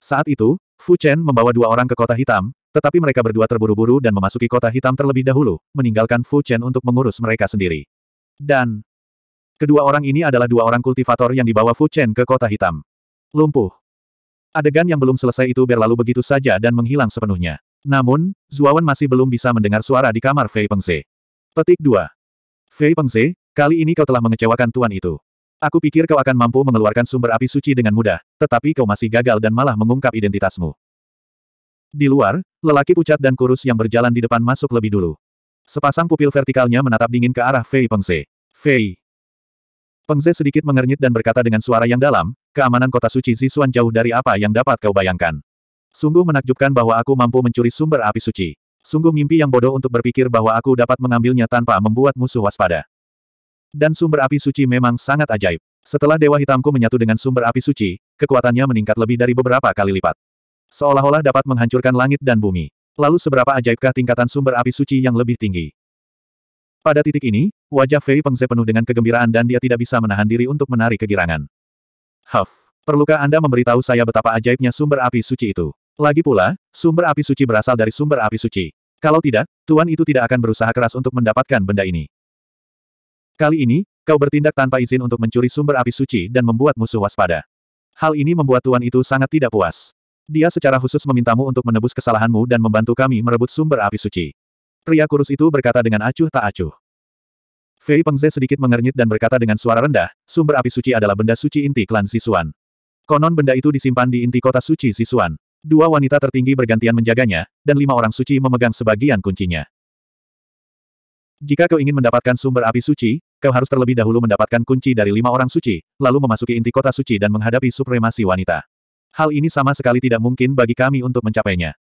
Saat itu, Fu Chen membawa dua orang ke kota hitam, tetapi mereka berdua terburu-buru dan memasuki kota hitam terlebih dahulu, meninggalkan Fu Chen untuk mengurus mereka sendiri. Dan Kedua orang ini adalah dua orang kultivator yang dibawa Fu Chen ke kota hitam. Lumpuh. Adegan yang belum selesai itu berlalu begitu saja dan menghilang sepenuhnya. Namun, Zuawan masih belum bisa mendengar suara di kamar Fei Pengse. Petik 2. Fei Pengse, kali ini kau telah mengecewakan tuan itu. Aku pikir kau akan mampu mengeluarkan sumber api suci dengan mudah, tetapi kau masih gagal dan malah mengungkap identitasmu. Di luar, lelaki pucat dan kurus yang berjalan di depan masuk lebih dulu. Sepasang pupil vertikalnya menatap dingin ke arah Fei Pengse. Fei. Pengze sedikit mengernyit dan berkata dengan suara yang dalam, Keamanan kota suci Zisuan jauh dari apa yang dapat kau bayangkan. Sungguh menakjubkan bahwa aku mampu mencuri sumber api suci. Sungguh mimpi yang bodoh untuk berpikir bahwa aku dapat mengambilnya tanpa membuat musuh waspada. Dan sumber api suci memang sangat ajaib. Setelah Dewa Hitamku menyatu dengan sumber api suci, kekuatannya meningkat lebih dari beberapa kali lipat. Seolah-olah dapat menghancurkan langit dan bumi. Lalu seberapa ajaibkah tingkatan sumber api suci yang lebih tinggi? Pada titik ini, wajah Fei Pengze penuh dengan kegembiraan dan dia tidak bisa menahan diri untuk menarik kegirangan. Huff, perlukah Anda memberitahu saya betapa ajaibnya sumber api suci itu? Lagi pula, sumber api suci berasal dari sumber api suci. Kalau tidak, Tuan itu tidak akan berusaha keras untuk mendapatkan benda ini. Kali ini, kau bertindak tanpa izin untuk mencuri sumber api suci dan membuat musuh waspada. Hal ini membuat Tuan itu sangat tidak puas. Dia secara khusus memintamu untuk menebus kesalahanmu dan membantu kami merebut sumber api suci. Pria kurus itu berkata dengan acuh tak acuh. Fei Pengze sedikit mengernyit dan berkata dengan suara rendah, sumber api suci adalah benda suci inti klan Sisuan. Konon benda itu disimpan di inti kota suci Sisuan. Dua wanita tertinggi bergantian menjaganya, dan lima orang suci memegang sebagian kuncinya. Jika kau ingin mendapatkan sumber api suci, kau harus terlebih dahulu mendapatkan kunci dari lima orang suci, lalu memasuki inti kota suci dan menghadapi supremasi wanita. Hal ini sama sekali tidak mungkin bagi kami untuk mencapainya.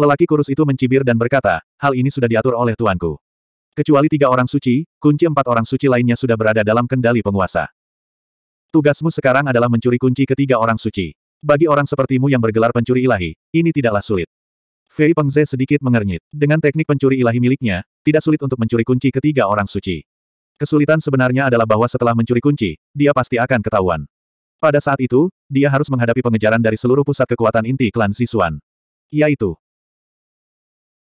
Lelaki kurus itu mencibir dan berkata, hal ini sudah diatur oleh tuanku. Kecuali tiga orang suci, kunci empat orang suci lainnya sudah berada dalam kendali penguasa. Tugasmu sekarang adalah mencuri kunci ketiga orang suci. Bagi orang sepertimu yang bergelar pencuri ilahi, ini tidaklah sulit. Fei Pengze sedikit mengernyit. Dengan teknik pencuri ilahi miliknya, tidak sulit untuk mencuri kunci ketiga orang suci. Kesulitan sebenarnya adalah bahwa setelah mencuri kunci, dia pasti akan ketahuan. Pada saat itu, dia harus menghadapi pengejaran dari seluruh pusat kekuatan inti klan Sisuan. Yaitu,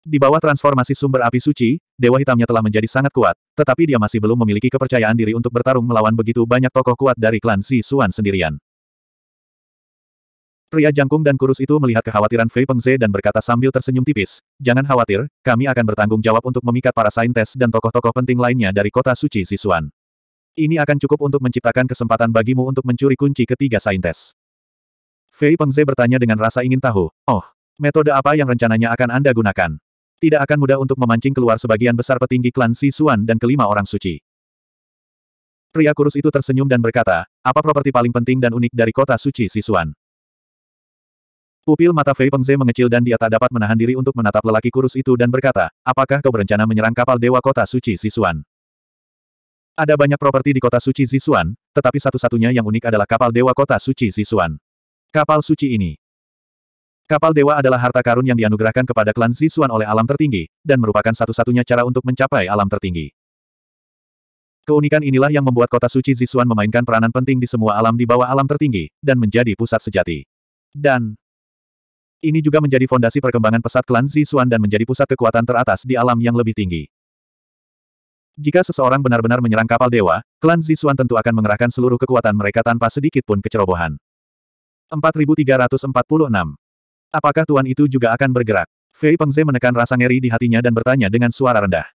di bawah transformasi sumber api suci, Dewa Hitamnya telah menjadi sangat kuat, tetapi dia masih belum memiliki kepercayaan diri untuk bertarung melawan begitu banyak tokoh kuat dari klan Si Suan sendirian. Pria jangkung dan kurus itu melihat kekhawatiran Fei Pengze dan berkata sambil tersenyum tipis, Jangan khawatir, kami akan bertanggung jawab untuk memikat para saintes dan tokoh-tokoh penting lainnya dari kota suci Si Suan. Ini akan cukup untuk menciptakan kesempatan bagimu untuk mencuri kunci ketiga saintes. Fei Pengze bertanya dengan rasa ingin tahu, Oh, metode apa yang rencananya akan Anda gunakan? Tidak akan mudah untuk memancing keluar sebagian besar petinggi klan Si Xuan dan kelima orang suci. Pria kurus itu tersenyum dan berkata, apa properti paling penting dan unik dari kota suci Si Xuan? Pupil mata Fei Pengze mengecil dan dia tak dapat menahan diri untuk menatap lelaki kurus itu dan berkata, apakah kau berencana menyerang kapal dewa kota suci Si Xuan? Ada banyak properti di kota suci Si Suan, tetapi satu-satunya yang unik adalah kapal dewa kota suci Si Suan. Kapal suci ini Kapal dewa adalah harta karun yang dianugerahkan kepada klan Zisuan oleh alam tertinggi, dan merupakan satu-satunya cara untuk mencapai alam tertinggi. Keunikan inilah yang membuat kota suci Zisuan memainkan peranan penting di semua alam di bawah alam tertinggi, dan menjadi pusat sejati. Dan, ini juga menjadi fondasi perkembangan pesat klan Zisuan dan menjadi pusat kekuatan teratas di alam yang lebih tinggi. Jika seseorang benar-benar menyerang kapal dewa, klan Zisuan tentu akan mengerahkan seluruh kekuatan mereka tanpa sedikit pun kecerobohan. 4346 Apakah tuan itu juga akan bergerak? Fei Pengze menekan rasa ngeri di hatinya dan bertanya dengan suara rendah.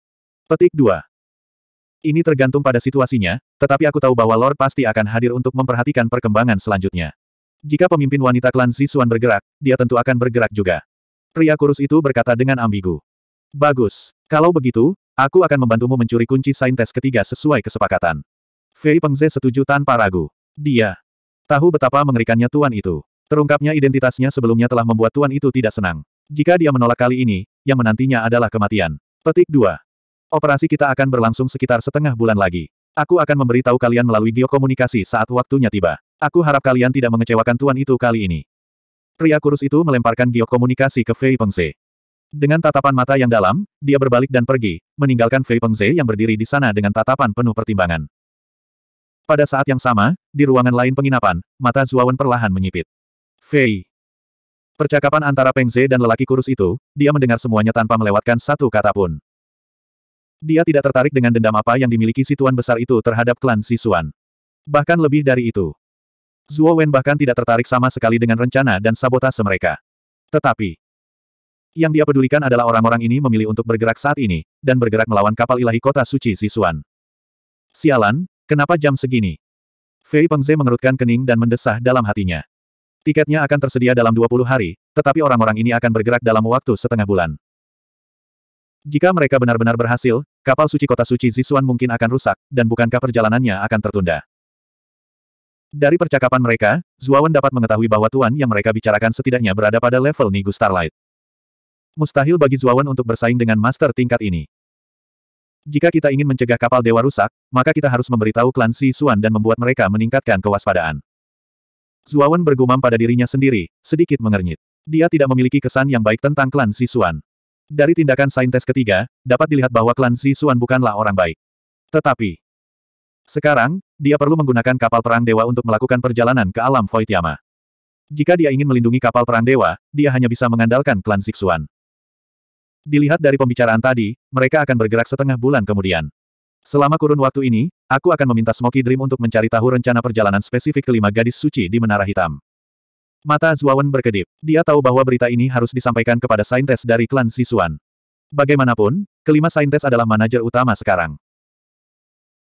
Petik 2. Ini tergantung pada situasinya, tetapi aku tahu bahwa Lord pasti akan hadir untuk memperhatikan perkembangan selanjutnya. Jika pemimpin wanita klan Zisuan bergerak, dia tentu akan bergerak juga. Pria kurus itu berkata dengan ambigu. Bagus. Kalau begitu, aku akan membantumu mencuri kunci saintes ketiga sesuai kesepakatan. Fei Pengze setuju tanpa ragu. Dia tahu betapa mengerikannya tuan itu. Terungkapnya identitasnya sebelumnya telah membuat tuan itu tidak senang. Jika dia menolak kali ini, yang menantinya adalah kematian. Petik 2. Operasi kita akan berlangsung sekitar setengah bulan lagi. Aku akan memberitahu kalian melalui geokomunikasi saat waktunya tiba. Aku harap kalian tidak mengecewakan tuan itu kali ini. Pria kurus itu melemparkan geokomunikasi ke Fei Pengze. Dengan tatapan mata yang dalam, dia berbalik dan pergi, meninggalkan Fei Pengze yang berdiri di sana dengan tatapan penuh pertimbangan. Pada saat yang sama, di ruangan lain penginapan, mata Zuawan perlahan menyipit. Fei. Percakapan antara Peng Ze dan lelaki kurus itu, dia mendengar semuanya tanpa melewatkan satu kata pun. Dia tidak tertarik dengan dendam apa yang dimiliki si tuan besar itu terhadap klan si Sisuan. Bahkan lebih dari itu. Zhuo Wen bahkan tidak tertarik sama sekali dengan rencana dan sabotase mereka. Tetapi, yang dia pedulikan adalah orang-orang ini memilih untuk bergerak saat ini, dan bergerak melawan kapal ilahi kota suci Sisuan. Sialan, kenapa jam segini? Fei Pengze mengerutkan kening dan mendesah dalam hatinya. Tiketnya akan tersedia dalam 20 hari, tetapi orang-orang ini akan bergerak dalam waktu setengah bulan. Jika mereka benar-benar berhasil, kapal suci kota suci Zisuan mungkin akan rusak, dan bukankah perjalanannya akan tertunda? Dari percakapan mereka, Zuawan dapat mengetahui bahwa tuan yang mereka bicarakan setidaknya berada pada level Nigu Starlight. Mustahil bagi Zuawan untuk bersaing dengan master tingkat ini. Jika kita ingin mencegah kapal dewa rusak, maka kita harus memberitahu klan Si dan membuat mereka meningkatkan kewaspadaan. Zuawan bergumam pada dirinya sendiri, sedikit mengernyit. Dia tidak memiliki kesan yang baik tentang klan Sisuan. Dari tindakan saintes ketiga, dapat dilihat bahwa klan Sisuan bukanlah orang baik. Tetapi, sekarang, dia perlu menggunakan kapal perang dewa untuk melakukan perjalanan ke alam Void Jika dia ingin melindungi kapal perang dewa, dia hanya bisa mengandalkan klan Sisuan. Dilihat dari pembicaraan tadi, mereka akan bergerak setengah bulan kemudian. Selama kurun waktu ini, Aku akan meminta Smoky Dream untuk mencari tahu rencana perjalanan spesifik kelima gadis suci di Menara Hitam. Mata Zuawan berkedip. Dia tahu bahwa berita ini harus disampaikan kepada saintes dari klan Sisuan. Bagaimanapun, kelima saintes adalah manajer utama sekarang.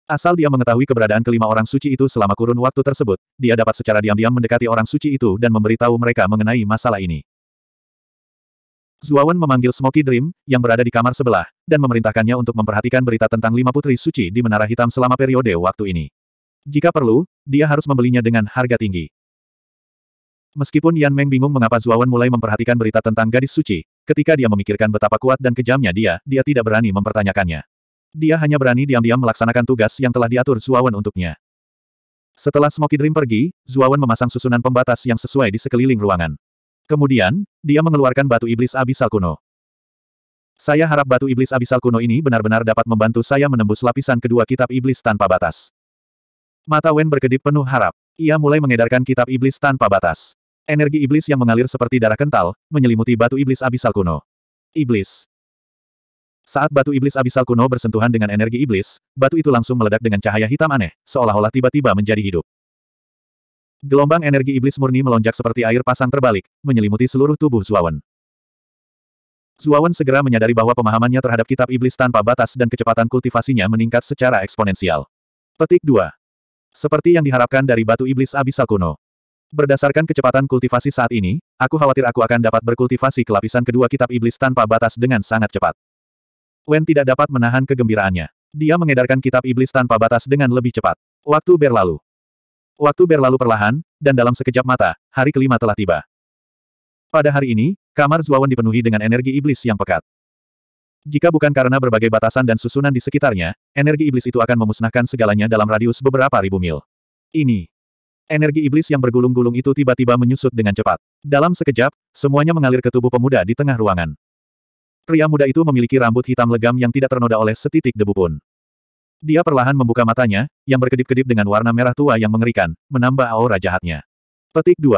Asal dia mengetahui keberadaan kelima orang suci itu selama kurun waktu tersebut, dia dapat secara diam-diam mendekati orang suci itu dan memberitahu mereka mengenai masalah ini. Zuawan memanggil Smoky Dream, yang berada di kamar sebelah, dan memerintahkannya untuk memperhatikan berita tentang lima putri suci di Menara Hitam selama periode waktu ini. Jika perlu, dia harus membelinya dengan harga tinggi. Meskipun Yan Meng bingung mengapa Zuawan mulai memperhatikan berita tentang gadis suci, ketika dia memikirkan betapa kuat dan kejamnya dia, dia tidak berani mempertanyakannya. Dia hanya berani diam-diam melaksanakan tugas yang telah diatur Zuawan untuknya. Setelah Smoky Dream pergi, Zuawan memasang susunan pembatas yang sesuai di sekeliling ruangan. Kemudian, dia mengeluarkan batu iblis abisal kuno. Saya harap batu iblis abisal kuno ini benar-benar dapat membantu saya menembus lapisan kedua kitab iblis tanpa batas. Mata Wen berkedip penuh harap. Ia mulai mengedarkan kitab iblis tanpa batas. Energi iblis yang mengalir seperti darah kental, menyelimuti batu iblis abisal kuno. Iblis. Saat batu iblis abisal kuno bersentuhan dengan energi iblis, batu itu langsung meledak dengan cahaya hitam aneh, seolah-olah tiba-tiba menjadi hidup. Gelombang energi iblis murni melonjak seperti air pasang terbalik, menyelimuti seluruh tubuh Zuawan. Zuawan segera menyadari bahwa pemahamannya terhadap kitab iblis tanpa batas dan kecepatan kultivasinya meningkat secara eksponensial. Petik 2. Seperti yang diharapkan dari batu iblis abisal kuno. Berdasarkan kecepatan kultivasi saat ini, aku khawatir aku akan dapat berkultivasi ke lapisan kedua kitab iblis tanpa batas dengan sangat cepat. Wen tidak dapat menahan kegembiraannya. Dia mengedarkan kitab iblis tanpa batas dengan lebih cepat. Waktu berlalu. Waktu berlalu perlahan, dan dalam sekejap mata, hari kelima telah tiba. Pada hari ini, kamar Zuawan dipenuhi dengan energi iblis yang pekat. Jika bukan karena berbagai batasan dan susunan di sekitarnya, energi iblis itu akan memusnahkan segalanya dalam radius beberapa ribu mil. Ini. Energi iblis yang bergulung-gulung itu tiba-tiba menyusut dengan cepat. Dalam sekejap, semuanya mengalir ke tubuh pemuda di tengah ruangan. Pria muda itu memiliki rambut hitam legam yang tidak ternoda oleh setitik debu pun. Dia perlahan membuka matanya, yang berkedip-kedip dengan warna merah tua yang mengerikan, menambah aura jahatnya. Petik 2.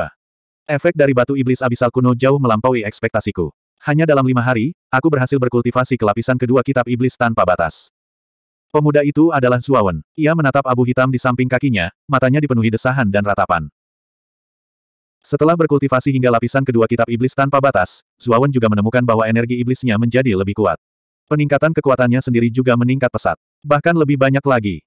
Efek dari batu iblis abisal kuno jauh melampaui ekspektasiku. Hanya dalam lima hari, aku berhasil berkultivasi ke lapisan kedua kitab iblis tanpa batas. Pemuda itu adalah Zuawan. Ia menatap abu hitam di samping kakinya, matanya dipenuhi desahan dan ratapan. Setelah berkultivasi hingga lapisan kedua kitab iblis tanpa batas, Zuawan juga menemukan bahwa energi iblisnya menjadi lebih kuat. Peningkatan kekuatannya sendiri juga meningkat pesat. Bahkan lebih banyak lagi.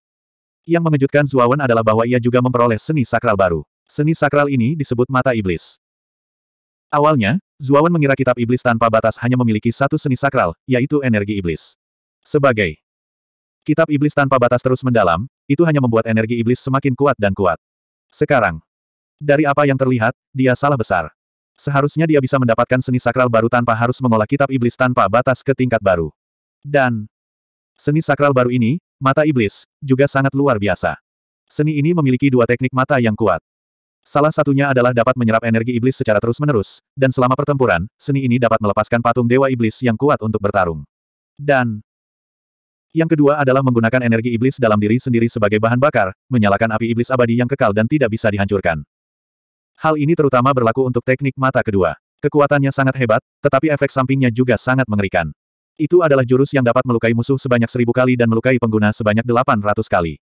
Yang mengejutkan Zuawan adalah bahwa ia juga memperoleh seni sakral baru. Seni sakral ini disebut mata iblis. Awalnya, Zuawan mengira kitab iblis tanpa batas hanya memiliki satu seni sakral, yaitu energi iblis. Sebagai kitab iblis tanpa batas terus mendalam, itu hanya membuat energi iblis semakin kuat dan kuat. Sekarang, dari apa yang terlihat, dia salah besar. Seharusnya dia bisa mendapatkan seni sakral baru tanpa harus mengolah kitab iblis tanpa batas ke tingkat baru. Dan, Seni sakral baru ini, mata iblis, juga sangat luar biasa. Seni ini memiliki dua teknik mata yang kuat. Salah satunya adalah dapat menyerap energi iblis secara terus-menerus, dan selama pertempuran, seni ini dapat melepaskan patung dewa iblis yang kuat untuk bertarung. Dan yang kedua adalah menggunakan energi iblis dalam diri sendiri sebagai bahan bakar, menyalakan api iblis abadi yang kekal dan tidak bisa dihancurkan. Hal ini terutama berlaku untuk teknik mata kedua. Kekuatannya sangat hebat, tetapi efek sampingnya juga sangat mengerikan. Itu adalah jurus yang dapat melukai musuh sebanyak seribu kali dan melukai pengguna sebanyak delapan ratus kali.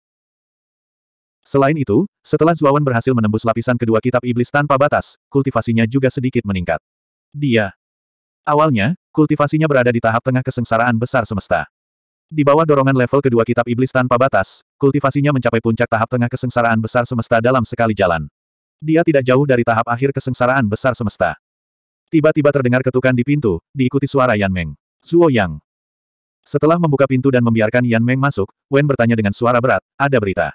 Selain itu, setelah Zuawan berhasil menembus lapisan kedua kitab iblis tanpa batas, kultivasinya juga sedikit meningkat. Dia. Awalnya, kultivasinya berada di tahap tengah kesengsaraan besar semesta. Di bawah dorongan level kedua kitab iblis tanpa batas, kultivasinya mencapai puncak tahap tengah kesengsaraan besar semesta dalam sekali jalan. Dia tidak jauh dari tahap akhir kesengsaraan besar semesta. Tiba-tiba terdengar ketukan di pintu, diikuti suara Yan Meng. Zuo Yang. Setelah membuka pintu dan membiarkan Yan Meng masuk, Wen bertanya dengan suara berat, ada berita.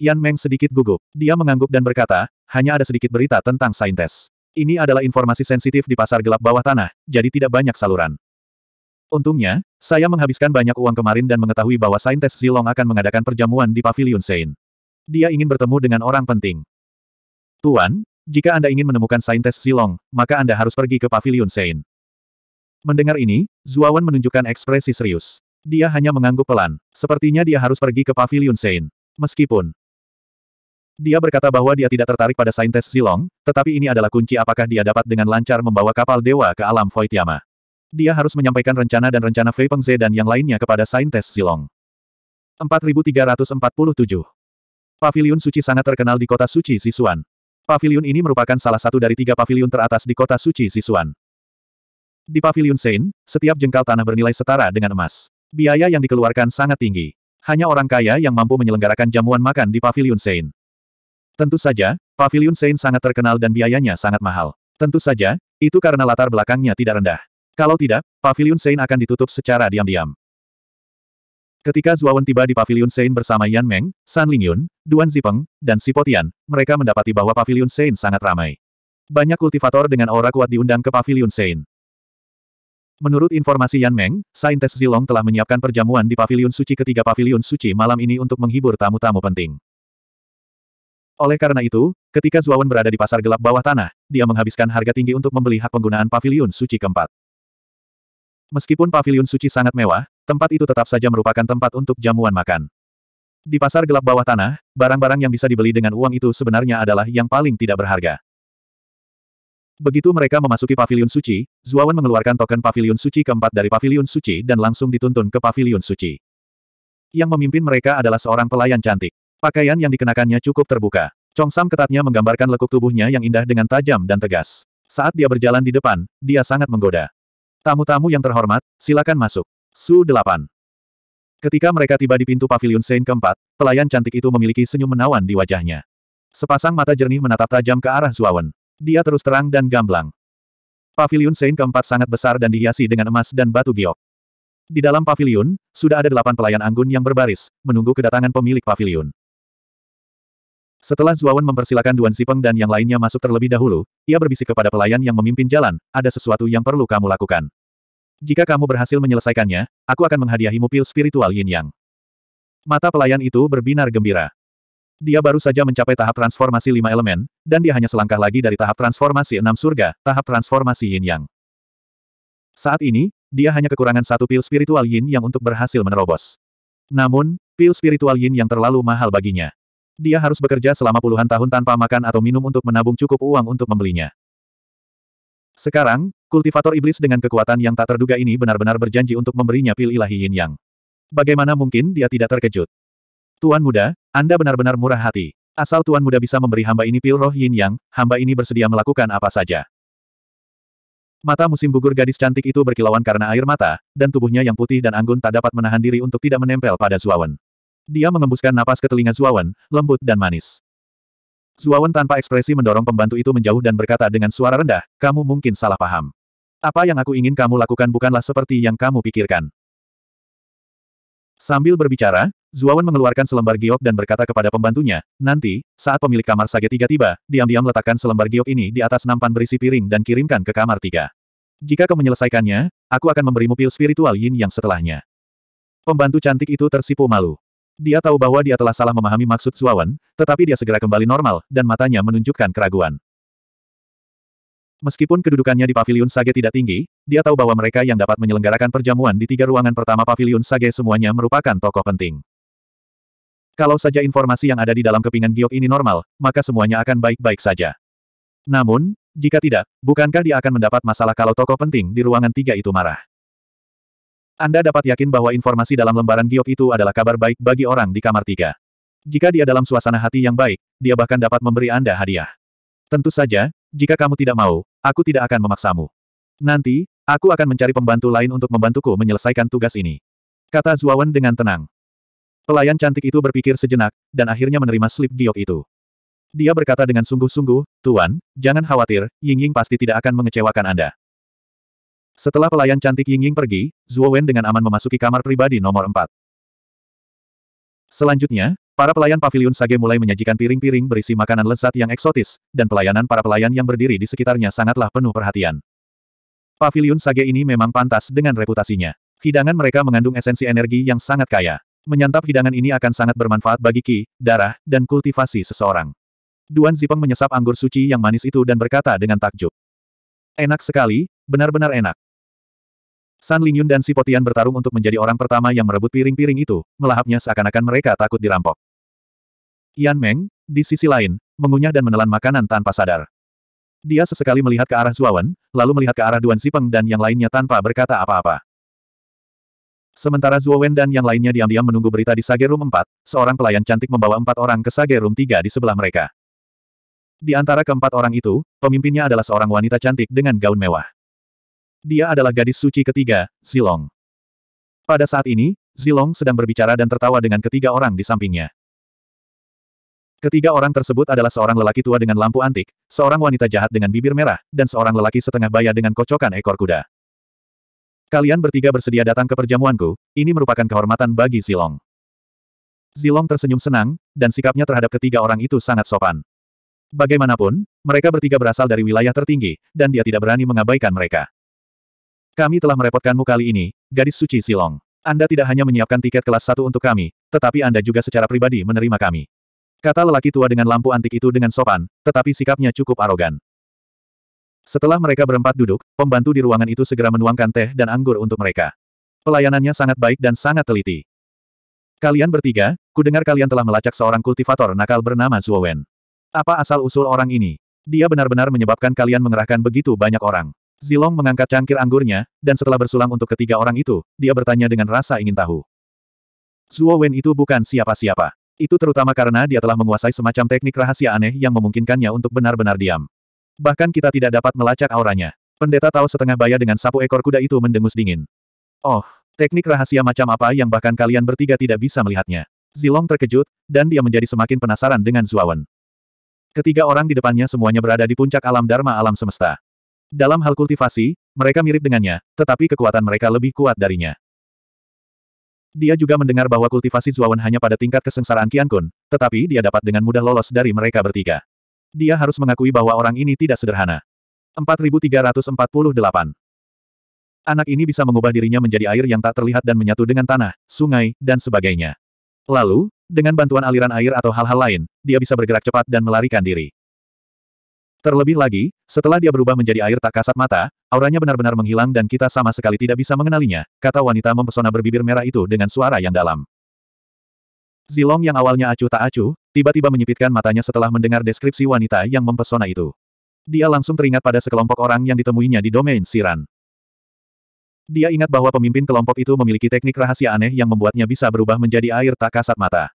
Yan Meng sedikit gugup. Dia mengangguk dan berkata, hanya ada sedikit berita tentang saintes. Ini adalah informasi sensitif di pasar gelap bawah tanah, jadi tidak banyak saluran. Untungnya, saya menghabiskan banyak uang kemarin dan mengetahui bahwa saintes Zilong akan mengadakan perjamuan di Paviliun Sein. Dia ingin bertemu dengan orang penting. Tuan, jika Anda ingin menemukan saintes Zilong, maka Anda harus pergi ke Paviliun Sein. Mendengar ini, Zuawan menunjukkan ekspresi serius. Dia hanya mengangguk pelan. Sepertinya dia harus pergi ke Pavilion Sein. Meskipun dia berkata bahwa dia tidak tertarik pada saintes Zilong, tetapi ini adalah kunci apakah dia dapat dengan lancar membawa kapal dewa ke alam Void Yama. Dia harus menyampaikan rencana dan rencana Fei Pengze dan yang lainnya kepada saintes Zilong. 4347 Pavilion Suci sangat terkenal di kota Suci Sisuan. Pavilion ini merupakan salah satu dari tiga pavilion teratas di kota Suci Sisuan. Di Pavilion Sein, setiap jengkal tanah bernilai setara dengan emas. Biaya yang dikeluarkan sangat tinggi. Hanya orang kaya yang mampu menyelenggarakan jamuan makan di Pavilion Sein. Tentu saja, Pavilion Sein sangat terkenal dan biayanya sangat mahal. Tentu saja, itu karena latar belakangnya tidak rendah. Kalau tidak, Pavilion Sein akan ditutup secara diam-diam. Ketika Zuawan tiba di Pavilion Sein bersama Yan Meng, San Lingyun, Duan Zipeng, dan Sipotian, mereka mendapati bahwa Pavilion Sein sangat ramai. Banyak kultivator dengan aura kuat diundang ke Pavilion Sein. Menurut informasi Yan Meng, Saintes Zilong telah menyiapkan perjamuan di Paviliun Suci ketiga Paviliun Suci malam ini untuk menghibur tamu-tamu penting. Oleh karena itu, ketika Zuawan berada di pasar gelap bawah tanah, dia menghabiskan harga tinggi untuk membeli hak penggunaan Paviliun Suci keempat. Meskipun Paviliun Suci sangat mewah, tempat itu tetap saja merupakan tempat untuk jamuan makan. Di pasar gelap bawah tanah, barang-barang yang bisa dibeli dengan uang itu sebenarnya adalah yang paling tidak berharga. Begitu mereka memasuki pavilion suci, Zuawan mengeluarkan token pavilion suci keempat dari pavilion suci dan langsung dituntun ke pavilion suci. Yang memimpin mereka adalah seorang pelayan cantik. Pakaian yang dikenakannya cukup terbuka. Chong Sam ketatnya menggambarkan lekuk tubuhnya yang indah dengan tajam dan tegas. Saat dia berjalan di depan, dia sangat menggoda. Tamu-tamu yang terhormat, silakan masuk. Su 8. Ketika mereka tiba di pintu pavilion Sein keempat, pelayan cantik itu memiliki senyum menawan di wajahnya. Sepasang mata jernih menatap tajam ke arah Zuawan. Dia terus terang dan gamblang. Pavilion Sein keempat sangat besar dan dihiasi dengan emas dan batu giok. Di dalam pavilion sudah ada delapan pelayan anggun yang berbaris, menunggu kedatangan pemilik pavilion. Setelah Zuawan mempersilakan Duan Sipeng dan yang lainnya masuk terlebih dahulu, ia berbisik kepada pelayan yang memimpin jalan, ada sesuatu yang perlu kamu lakukan. Jika kamu berhasil menyelesaikannya, aku akan menghadiahimu pil spiritual yin yang. Mata pelayan itu berbinar gembira. Dia baru saja mencapai tahap transformasi lima elemen, dan dia hanya selangkah lagi dari tahap transformasi enam surga, tahap transformasi yin yang. Saat ini, dia hanya kekurangan satu pil spiritual yin yang untuk berhasil menerobos. Namun, pil spiritual yin yang terlalu mahal baginya. Dia harus bekerja selama puluhan tahun tanpa makan atau minum untuk menabung cukup uang untuk membelinya. Sekarang, kultivator iblis dengan kekuatan yang tak terduga ini benar-benar berjanji untuk memberinya pil ilahi yin yang. Bagaimana mungkin dia tidak terkejut? Tuan muda, Anda benar-benar murah hati. Asal Tuan muda bisa memberi hamba ini pil roh yin yang, hamba ini bersedia melakukan apa saja. Mata musim gugur gadis cantik itu berkilauan karena air mata, dan tubuhnya yang putih dan anggun tak dapat menahan diri untuk tidak menempel pada Zuawan. Dia mengembuskan napas ke telinga Zuawan, lembut dan manis. Zuawan tanpa ekspresi mendorong pembantu itu menjauh dan berkata dengan suara rendah, kamu mungkin salah paham. Apa yang aku ingin kamu lakukan bukanlah seperti yang kamu pikirkan. Sambil berbicara, Zuawan mengeluarkan selembar giok dan berkata kepada pembantunya, nanti, saat pemilik kamar sage tiga tiba, diam-diam letakkan selembar giok ini di atas nampan berisi piring dan kirimkan ke kamar tiga. Jika kau menyelesaikannya, aku akan memberimu pil spiritual yin yang setelahnya. Pembantu cantik itu tersipu malu. Dia tahu bahwa dia telah salah memahami maksud Zuawan, tetapi dia segera kembali normal, dan matanya menunjukkan keraguan. Meskipun kedudukannya di Paviliun Sage tidak tinggi, dia tahu bahwa mereka yang dapat menyelenggarakan perjamuan di tiga ruangan pertama Paviliun Sage semuanya merupakan tokoh penting. Kalau saja informasi yang ada di dalam kepingan giok ini normal, maka semuanya akan baik-baik saja. Namun, jika tidak, bukankah dia akan mendapat masalah kalau tokoh penting di ruangan tiga itu marah? Anda dapat yakin bahwa informasi dalam lembaran giok itu adalah kabar baik bagi orang di kamar tiga. Jika dia dalam suasana hati yang baik, dia bahkan dapat memberi Anda hadiah. Tentu saja, jika kamu tidak mau, Aku tidak akan memaksamu. Nanti, aku akan mencari pembantu lain untuk membantuku menyelesaikan tugas ini. Kata Zuawan dengan tenang. Pelayan cantik itu berpikir sejenak, dan akhirnya menerima slip giok itu. Dia berkata dengan sungguh-sungguh, Tuan, jangan khawatir, Ying Ying pasti tidak akan mengecewakan Anda. Setelah pelayan cantik Ying Ying pergi, Zuo Wen dengan aman memasuki kamar pribadi nomor 4. Selanjutnya, Para pelayan pavilion Sage mulai menyajikan piring-piring berisi makanan lezat yang eksotis, dan pelayanan para pelayan yang berdiri di sekitarnya sangatlah penuh perhatian. Pavilion Sage ini memang pantas dengan reputasinya. Hidangan mereka mengandung esensi energi yang sangat kaya. Menyantap hidangan ini akan sangat bermanfaat bagi ki, darah, dan kultivasi seseorang. Duan Zipeng menyesap anggur suci yang manis itu dan berkata dengan takjub. Enak sekali, benar-benar enak. San Lingyun dan Si Potian bertarung untuk menjadi orang pertama yang merebut piring-piring itu, melahapnya seakan-akan mereka takut dirampok. Yan Meng, di sisi lain, mengunyah dan menelan makanan tanpa sadar. Dia sesekali melihat ke arah Zuawan, lalu melihat ke arah Duan Sipeng dan yang lainnya tanpa berkata apa-apa. Sementara Zuowen dan yang lainnya diam-diam menunggu berita di Sage Room 4, seorang pelayan cantik membawa empat orang ke Sage Room 3 di sebelah mereka. Di antara keempat orang itu, pemimpinnya adalah seorang wanita cantik dengan gaun mewah. Dia adalah gadis suci ketiga, Zilong. Pada saat ini, Zilong sedang berbicara dan tertawa dengan ketiga orang di sampingnya. Ketiga orang tersebut adalah seorang lelaki tua dengan lampu antik, seorang wanita jahat dengan bibir merah, dan seorang lelaki setengah baya dengan kocokan ekor kuda. Kalian bertiga bersedia datang ke perjamuanku, ini merupakan kehormatan bagi Zilong. Zilong tersenyum senang, dan sikapnya terhadap ketiga orang itu sangat sopan. Bagaimanapun, mereka bertiga berasal dari wilayah tertinggi, dan dia tidak berani mengabaikan mereka. Kami telah merepotkanmu kali ini, gadis suci Silong. Anda tidak hanya menyiapkan tiket kelas satu untuk kami, tetapi Anda juga secara pribadi menerima kami. Kata lelaki tua dengan lampu antik itu dengan sopan, tetapi sikapnya cukup arogan. Setelah mereka berempat duduk, pembantu di ruangan itu segera menuangkan teh dan anggur untuk mereka. Pelayanannya sangat baik dan sangat teliti. Kalian bertiga, kudengar kalian telah melacak seorang kultivator nakal bernama Wen. Apa asal-usul orang ini? Dia benar-benar menyebabkan kalian mengerahkan begitu banyak orang. Zilong mengangkat cangkir anggurnya, dan setelah bersulang untuk ketiga orang itu, dia bertanya dengan rasa ingin tahu. Wen itu bukan siapa-siapa. Itu terutama karena dia telah menguasai semacam teknik rahasia aneh yang memungkinkannya untuk benar-benar diam. Bahkan kita tidak dapat melacak auranya. Pendeta tahu setengah baya dengan sapu ekor kuda itu mendengus dingin. Oh, teknik rahasia macam apa yang bahkan kalian bertiga tidak bisa melihatnya. Zilong terkejut, dan dia menjadi semakin penasaran dengan Zuawan. Ketiga orang di depannya semuanya berada di puncak alam dharma alam semesta. Dalam hal kultivasi, mereka mirip dengannya, tetapi kekuatan mereka lebih kuat darinya. Dia juga mendengar bahwa kultivasi Zuawan hanya pada tingkat kesengsaraan Qian Kun, tetapi dia dapat dengan mudah lolos dari mereka bertiga. Dia harus mengakui bahwa orang ini tidak sederhana. 4348 Anak ini bisa mengubah dirinya menjadi air yang tak terlihat dan menyatu dengan tanah, sungai, dan sebagainya. Lalu, dengan bantuan aliran air atau hal-hal lain, dia bisa bergerak cepat dan melarikan diri. Terlebih lagi, setelah dia berubah menjadi air tak kasat mata, auranya benar-benar menghilang dan kita sama sekali tidak bisa mengenalinya, kata wanita mempesona berbibir merah itu dengan suara yang dalam. Zilong yang awalnya acuh tak acuh, tiba-tiba menyipitkan matanya setelah mendengar deskripsi wanita yang mempesona itu. Dia langsung teringat pada sekelompok orang yang ditemuinya di domain Siran. Dia ingat bahwa pemimpin kelompok itu memiliki teknik rahasia aneh yang membuatnya bisa berubah menjadi air tak kasat mata.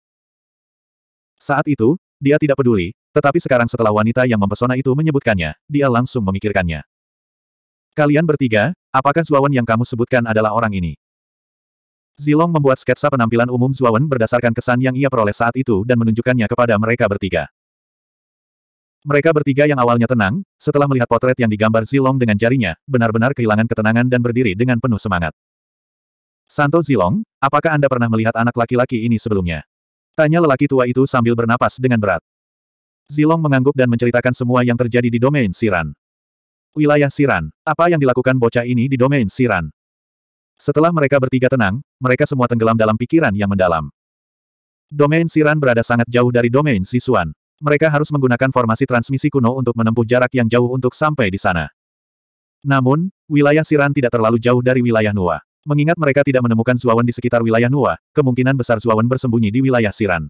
Saat itu, dia tidak peduli, tetapi sekarang setelah wanita yang mempesona itu menyebutkannya, dia langsung memikirkannya. Kalian bertiga, apakah Zuawan yang kamu sebutkan adalah orang ini? Zilong membuat sketsa penampilan umum Zuawan berdasarkan kesan yang ia peroleh saat itu dan menunjukkannya kepada mereka bertiga. Mereka bertiga yang awalnya tenang, setelah melihat potret yang digambar Zilong dengan jarinya, benar-benar kehilangan ketenangan dan berdiri dengan penuh semangat. Santo Zilong, apakah Anda pernah melihat anak laki-laki ini sebelumnya? Tanya lelaki tua itu sambil bernapas dengan berat. Zilong mengangguk dan menceritakan semua yang terjadi di domain Siran. Wilayah Siran, apa yang dilakukan bocah ini di domain Siran? Setelah mereka bertiga tenang, mereka semua tenggelam dalam pikiran yang mendalam. Domain Siran berada sangat jauh dari domain Sisuan. Mereka harus menggunakan formasi transmisi kuno untuk menempuh jarak yang jauh untuk sampai di sana. Namun, wilayah Siran tidak terlalu jauh dari wilayah Nuwa. Mengingat mereka tidak menemukan Zuawan di sekitar wilayah Nuwa, kemungkinan besar Zuawan bersembunyi di wilayah Siran.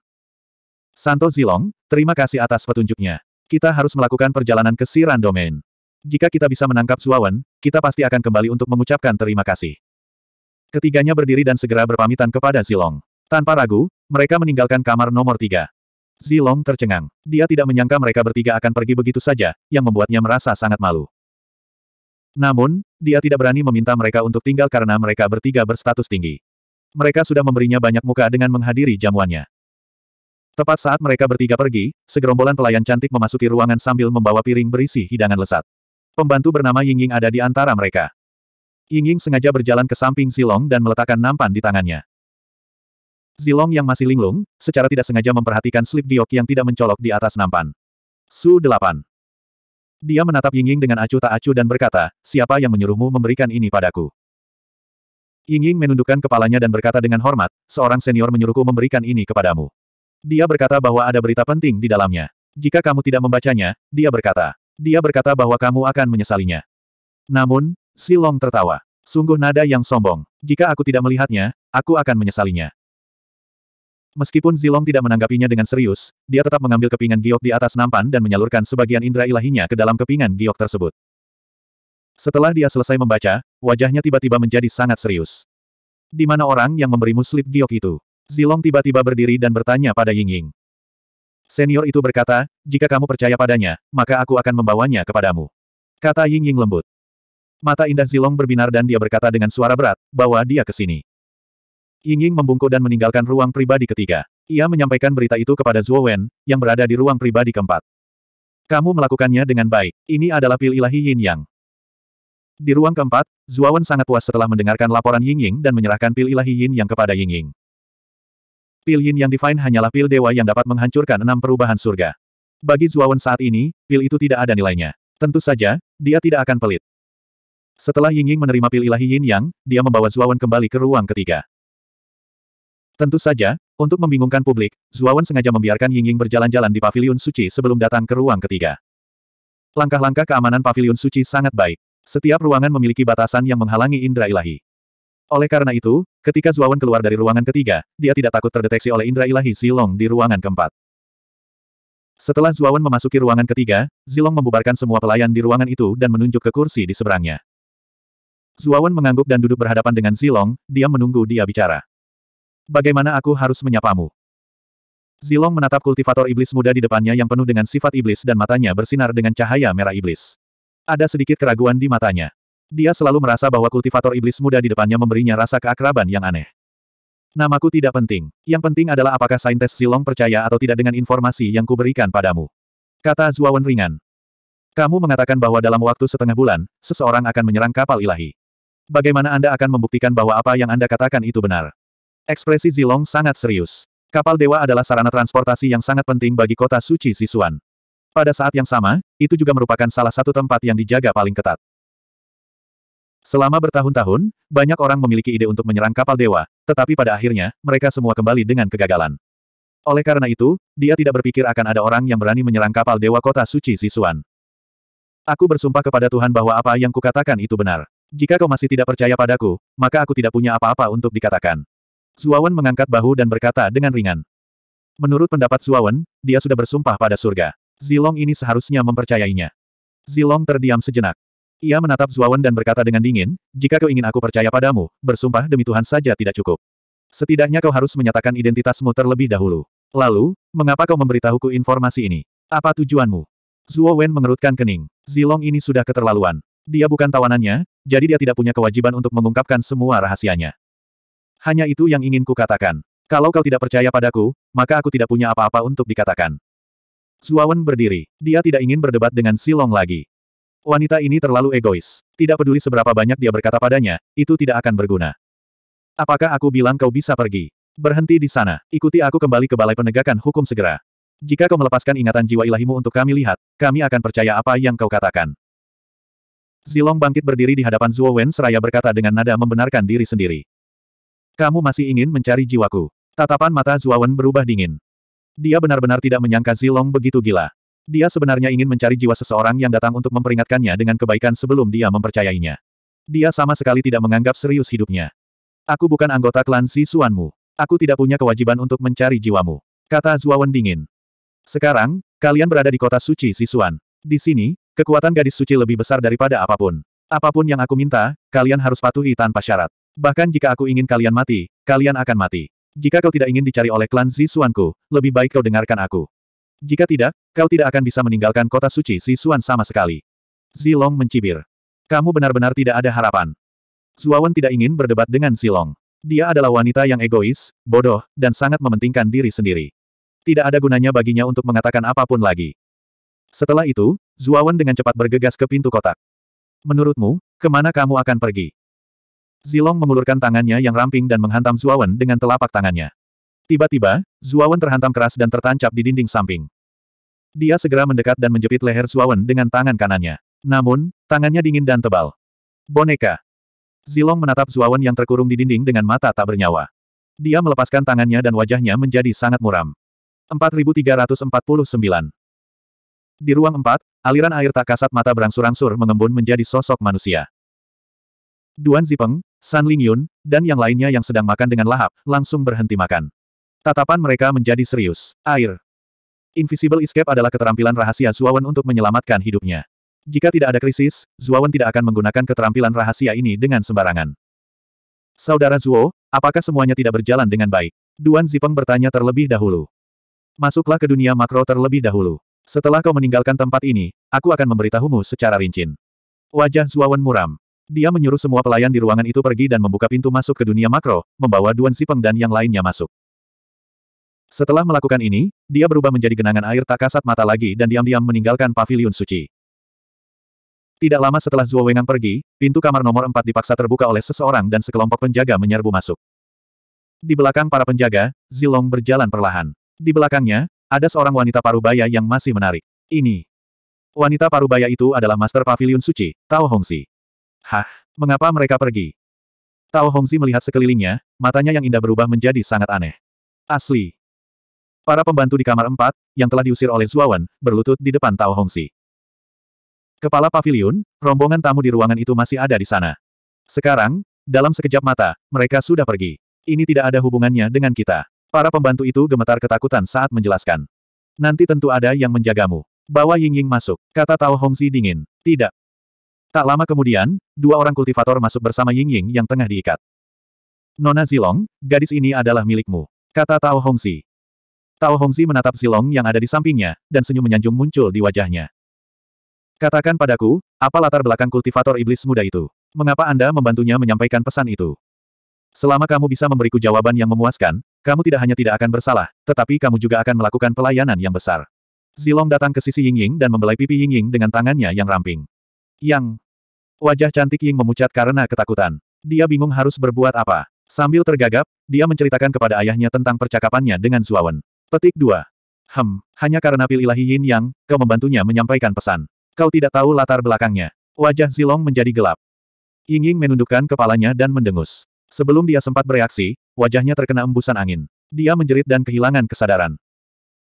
Santo Zilong, terima kasih atas petunjuknya. Kita harus melakukan perjalanan ke Siran Domain. Jika kita bisa menangkap Zuawan, kita pasti akan kembali untuk mengucapkan terima kasih. Ketiganya berdiri dan segera berpamitan kepada Zilong. Tanpa ragu, mereka meninggalkan kamar nomor tiga. Zilong tercengang. Dia tidak menyangka mereka bertiga akan pergi begitu saja, yang membuatnya merasa sangat malu. Namun, dia tidak berani meminta mereka untuk tinggal karena mereka bertiga berstatus tinggi. Mereka sudah memberinya banyak muka dengan menghadiri jamuannya. Tepat saat mereka bertiga pergi, segerombolan pelayan cantik memasuki ruangan sambil membawa piring berisi hidangan lesat. Pembantu bernama Ying Ying ada di antara mereka. Ying Ying sengaja berjalan ke samping Zilong dan meletakkan nampan di tangannya. Zilong yang masih linglung, secara tidak sengaja memperhatikan slip diok yang tidak mencolok di atas nampan. Su 8. Dia menatap Yingying dengan acuh tak acuh dan berkata, siapa yang menyuruhmu memberikan ini padaku? Yingying menundukkan kepalanya dan berkata dengan hormat, seorang senior menyuruhku memberikan ini kepadamu. Dia berkata bahwa ada berita penting di dalamnya. Jika kamu tidak membacanya, dia berkata. Dia berkata bahwa kamu akan menyesalinya. Namun, Silong tertawa. Sungguh nada yang sombong. Jika aku tidak melihatnya, aku akan menyesalinya. Meskipun Zilong tidak menanggapinya dengan serius, dia tetap mengambil kepingan giok di atas nampan dan menyalurkan sebagian indera ilahinya ke dalam kepingan giok tersebut. Setelah dia selesai membaca, wajahnya tiba-tiba menjadi sangat serius. Di mana orang yang memberimu slip giok itu? Zilong tiba-tiba berdiri dan bertanya pada Ying Ying. Senior itu berkata, jika kamu percaya padanya, maka aku akan membawanya kepadamu. Kata Ying Ying lembut. Mata indah Zilong berbinar dan dia berkata dengan suara berat, bawa dia ke sini. Ying Ying membungkuk dan meninggalkan ruang pribadi ketiga. Ia menyampaikan berita itu kepada Zuo Wen, yang berada di ruang pribadi keempat. Kamu melakukannya dengan baik. Ini adalah pil ilahi Yin Yang. Di ruang keempat, Zuo Wen sangat puas setelah mendengarkan laporan Ying Ying dan menyerahkan pil ilahi Yin Yang kepada Ying Ying. Pil Yin Yang Divine hanyalah pil dewa yang dapat menghancurkan enam perubahan surga. Bagi Zuo Wen saat ini, pil itu tidak ada nilainya. Tentu saja, dia tidak akan pelit. Setelah Ying Ying menerima pil ilahi Yin Yang, dia membawa Zuo Wen kembali ke ruang ketiga. Tentu saja, untuk membingungkan publik, Zuawan sengaja membiarkan Ying Ying berjalan-jalan di paviliun suci sebelum datang ke ruang ketiga. Langkah-langkah keamanan paviliun suci sangat baik. Setiap ruangan memiliki batasan yang menghalangi indera ilahi. Oleh karena itu, ketika Zuawan keluar dari ruangan ketiga, dia tidak takut terdeteksi oleh indera ilahi Zilong di ruangan keempat. Setelah Zuawan memasuki ruangan ketiga, Zilong membubarkan semua pelayan di ruangan itu dan menunjuk ke kursi di seberangnya. Zuawan mengangguk dan duduk berhadapan dengan Zilong, dia menunggu dia bicara. Bagaimana aku harus menyapamu? Zilong menatap kultivator iblis muda di depannya yang penuh dengan sifat iblis dan matanya bersinar dengan cahaya merah iblis. Ada sedikit keraguan di matanya. Dia selalu merasa bahwa kultivator iblis muda di depannya memberinya rasa keakraban yang aneh. Namaku tidak penting. Yang penting adalah apakah saintes Zilong percaya atau tidak dengan informasi yang kuberikan padamu. Kata Zuawan ringan. Kamu mengatakan bahwa dalam waktu setengah bulan, seseorang akan menyerang kapal ilahi. Bagaimana Anda akan membuktikan bahwa apa yang Anda katakan itu benar? Ekspresi Zilong sangat serius. Kapal dewa adalah sarana transportasi yang sangat penting bagi kota suci Sisuan. Pada saat yang sama, itu juga merupakan salah satu tempat yang dijaga paling ketat. Selama bertahun-tahun, banyak orang memiliki ide untuk menyerang kapal dewa, tetapi pada akhirnya, mereka semua kembali dengan kegagalan. Oleh karena itu, dia tidak berpikir akan ada orang yang berani menyerang kapal dewa kota suci Sisuan. Aku bersumpah kepada Tuhan bahwa apa yang kukatakan itu benar. Jika kau masih tidak percaya padaku, maka aku tidak punya apa-apa untuk dikatakan. Suawan mengangkat bahu dan berkata dengan ringan. Menurut pendapat Suawan, dia sudah bersumpah pada surga. Zilong ini seharusnya mempercayainya. Zilong terdiam sejenak. Ia menatap Zuawan dan berkata dengan dingin, jika kau ingin aku percaya padamu, bersumpah demi Tuhan saja tidak cukup. Setidaknya kau harus menyatakan identitasmu terlebih dahulu. Lalu, mengapa kau memberitahuku informasi ini? Apa tujuanmu? Zuo mengerutkan kening. Zilong ini sudah keterlaluan. Dia bukan tawanannya, jadi dia tidak punya kewajiban untuk mengungkapkan semua rahasianya. Hanya itu yang ingin kukatakan. Kalau kau tidak percaya padaku, maka aku tidak punya apa-apa untuk dikatakan. Zuawan berdiri. Dia tidak ingin berdebat dengan Silong lagi. Wanita ini terlalu egois. Tidak peduli seberapa banyak dia berkata padanya, itu tidak akan berguna. Apakah aku bilang kau bisa pergi? Berhenti di sana. Ikuti aku kembali ke Balai Penegakan Hukum segera. Jika kau melepaskan ingatan jiwa ilahimu untuk kami lihat, kami akan percaya apa yang kau katakan. Zilong bangkit berdiri di hadapan Zuo Wen seraya berkata dengan nada membenarkan diri sendiri. Kamu masih ingin mencari jiwaku. Tatapan mata Zuawan berubah dingin. Dia benar-benar tidak menyangka Zilong begitu gila. Dia sebenarnya ingin mencari jiwa seseorang yang datang untuk memperingatkannya dengan kebaikan sebelum dia mempercayainya. Dia sama sekali tidak menganggap serius hidupnya. Aku bukan anggota klan Si Suanmu. Aku tidak punya kewajiban untuk mencari jiwamu. Kata Zuawan dingin. Sekarang, kalian berada di kota suci Si Suan. Di sini, kekuatan gadis suci lebih besar daripada apapun. Apapun yang aku minta, kalian harus patuhi tanpa syarat. Bahkan jika aku ingin kalian mati, kalian akan mati. Jika kau tidak ingin dicari oleh klan Zisuanku, lebih baik kau dengarkan aku. Jika tidak, kau tidak akan bisa meninggalkan kota suci Zisuan sama sekali. Zilong mencibir. Kamu benar-benar tidak ada harapan. Zuawan tidak ingin berdebat dengan Zilong. Dia adalah wanita yang egois, bodoh, dan sangat mementingkan diri sendiri. Tidak ada gunanya baginya untuk mengatakan apapun lagi. Setelah itu, Zuawan dengan cepat bergegas ke pintu kotak. Menurutmu, kemana kamu akan pergi? Zilong mengulurkan tangannya yang ramping dan menghantam Zuawan dengan telapak tangannya. Tiba-tiba, Zuawan terhantam keras dan tertancap di dinding samping. Dia segera mendekat dan menjepit leher Zuawan dengan tangan kanannya. Namun, tangannya dingin dan tebal. Boneka. Zilong menatap Zuawan yang terkurung di dinding dengan mata tak bernyawa. Dia melepaskan tangannya dan wajahnya menjadi sangat muram. 4349 Di ruang empat, aliran air tak kasat mata berangsur-angsur mengembun menjadi sosok manusia. Duan Zipeng, San Lingyun, dan yang lainnya yang sedang makan dengan lahap, langsung berhenti makan. Tatapan mereka menjadi serius. Air. Invisible Escape adalah keterampilan rahasia Zuawan untuk menyelamatkan hidupnya. Jika tidak ada krisis, Zuawan tidak akan menggunakan keterampilan rahasia ini dengan sembarangan. Saudara Zuo, apakah semuanya tidak berjalan dengan baik? Duan Zipeng bertanya terlebih dahulu. Masuklah ke dunia makro terlebih dahulu. Setelah kau meninggalkan tempat ini, aku akan memberitahumu secara rinci. Wajah Zuawan muram. Dia menyuruh semua pelayan di ruangan itu pergi dan membuka pintu masuk ke dunia makro, membawa Duan Sipeng dan yang lainnya masuk. Setelah melakukan ini, dia berubah menjadi genangan air tak kasat mata lagi dan diam-diam meninggalkan paviliun suci. Tidak lama setelah Zuo Wengang pergi, pintu kamar nomor 4 dipaksa terbuka oleh seseorang dan sekelompok penjaga menyerbu masuk. Di belakang para penjaga, Zilong berjalan perlahan. Di belakangnya, ada seorang wanita parubaya yang masih menarik. Ini. Wanita parubaya itu adalah Master Pavilion Suci, Tao Hongsi. Hah, mengapa mereka pergi? Tao Hongzi melihat sekelilingnya, matanya yang indah berubah menjadi sangat aneh. Asli. Para pembantu di kamar empat, yang telah diusir oleh Zuawan, berlutut di depan Tao Hongzi. Kepala pavilion, rombongan tamu di ruangan itu masih ada di sana. Sekarang, dalam sekejap mata, mereka sudah pergi. Ini tidak ada hubungannya dengan kita. Para pembantu itu gemetar ketakutan saat menjelaskan. Nanti tentu ada yang menjagamu. Bawa Ying Ying masuk, kata Tao Hongzi dingin. Tidak, Tak lama kemudian, dua orang kultivator masuk bersama Ying Ying yang tengah diikat. Nona Zilong, gadis ini adalah milikmu, kata Tao Hongzi. Tao Hongzi menatap Zilong yang ada di sampingnya, dan senyum menyanjung muncul di wajahnya. Katakan padaku, apa latar belakang kultivator iblis muda itu? Mengapa Anda membantunya menyampaikan pesan itu? Selama kamu bisa memberiku jawaban yang memuaskan, kamu tidak hanya tidak akan bersalah, tetapi kamu juga akan melakukan pelayanan yang besar. Zilong datang ke sisi Ying Ying dan membelai pipi Ying Ying dengan tangannya yang ramping. Yang Wajah cantik Ying memucat karena ketakutan. Dia bingung harus berbuat apa. Sambil tergagap, dia menceritakan kepada ayahnya tentang percakapannya dengan Zuawan. Petik 2. Hem, hanya karena Pil Ilahi Yin Yang, kau membantunya menyampaikan pesan. Kau tidak tahu latar belakangnya. Wajah Zilong menjadi gelap. Ying Ying menundukkan kepalanya dan mendengus. Sebelum dia sempat bereaksi, wajahnya terkena embusan angin. Dia menjerit dan kehilangan kesadaran.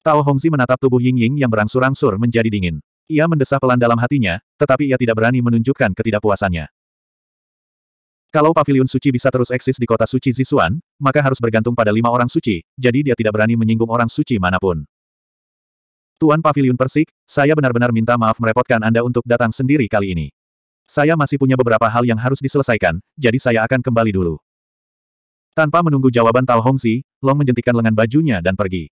Tao Hongzi menatap tubuh Ying Ying yang berangsur-angsur menjadi dingin. Ia mendesah pelan dalam hatinya, tetapi ia tidak berani menunjukkan ketidakpuasannya. Kalau pavilion suci bisa terus eksis di kota suci Zisuan, maka harus bergantung pada lima orang suci, jadi dia tidak berani menyinggung orang suci manapun. Tuan Paviliun Persik, saya benar-benar minta maaf merepotkan Anda untuk datang sendiri kali ini. Saya masih punya beberapa hal yang harus diselesaikan, jadi saya akan kembali dulu. Tanpa menunggu jawaban Tao Hongzi, Long menjentikan lengan bajunya dan pergi.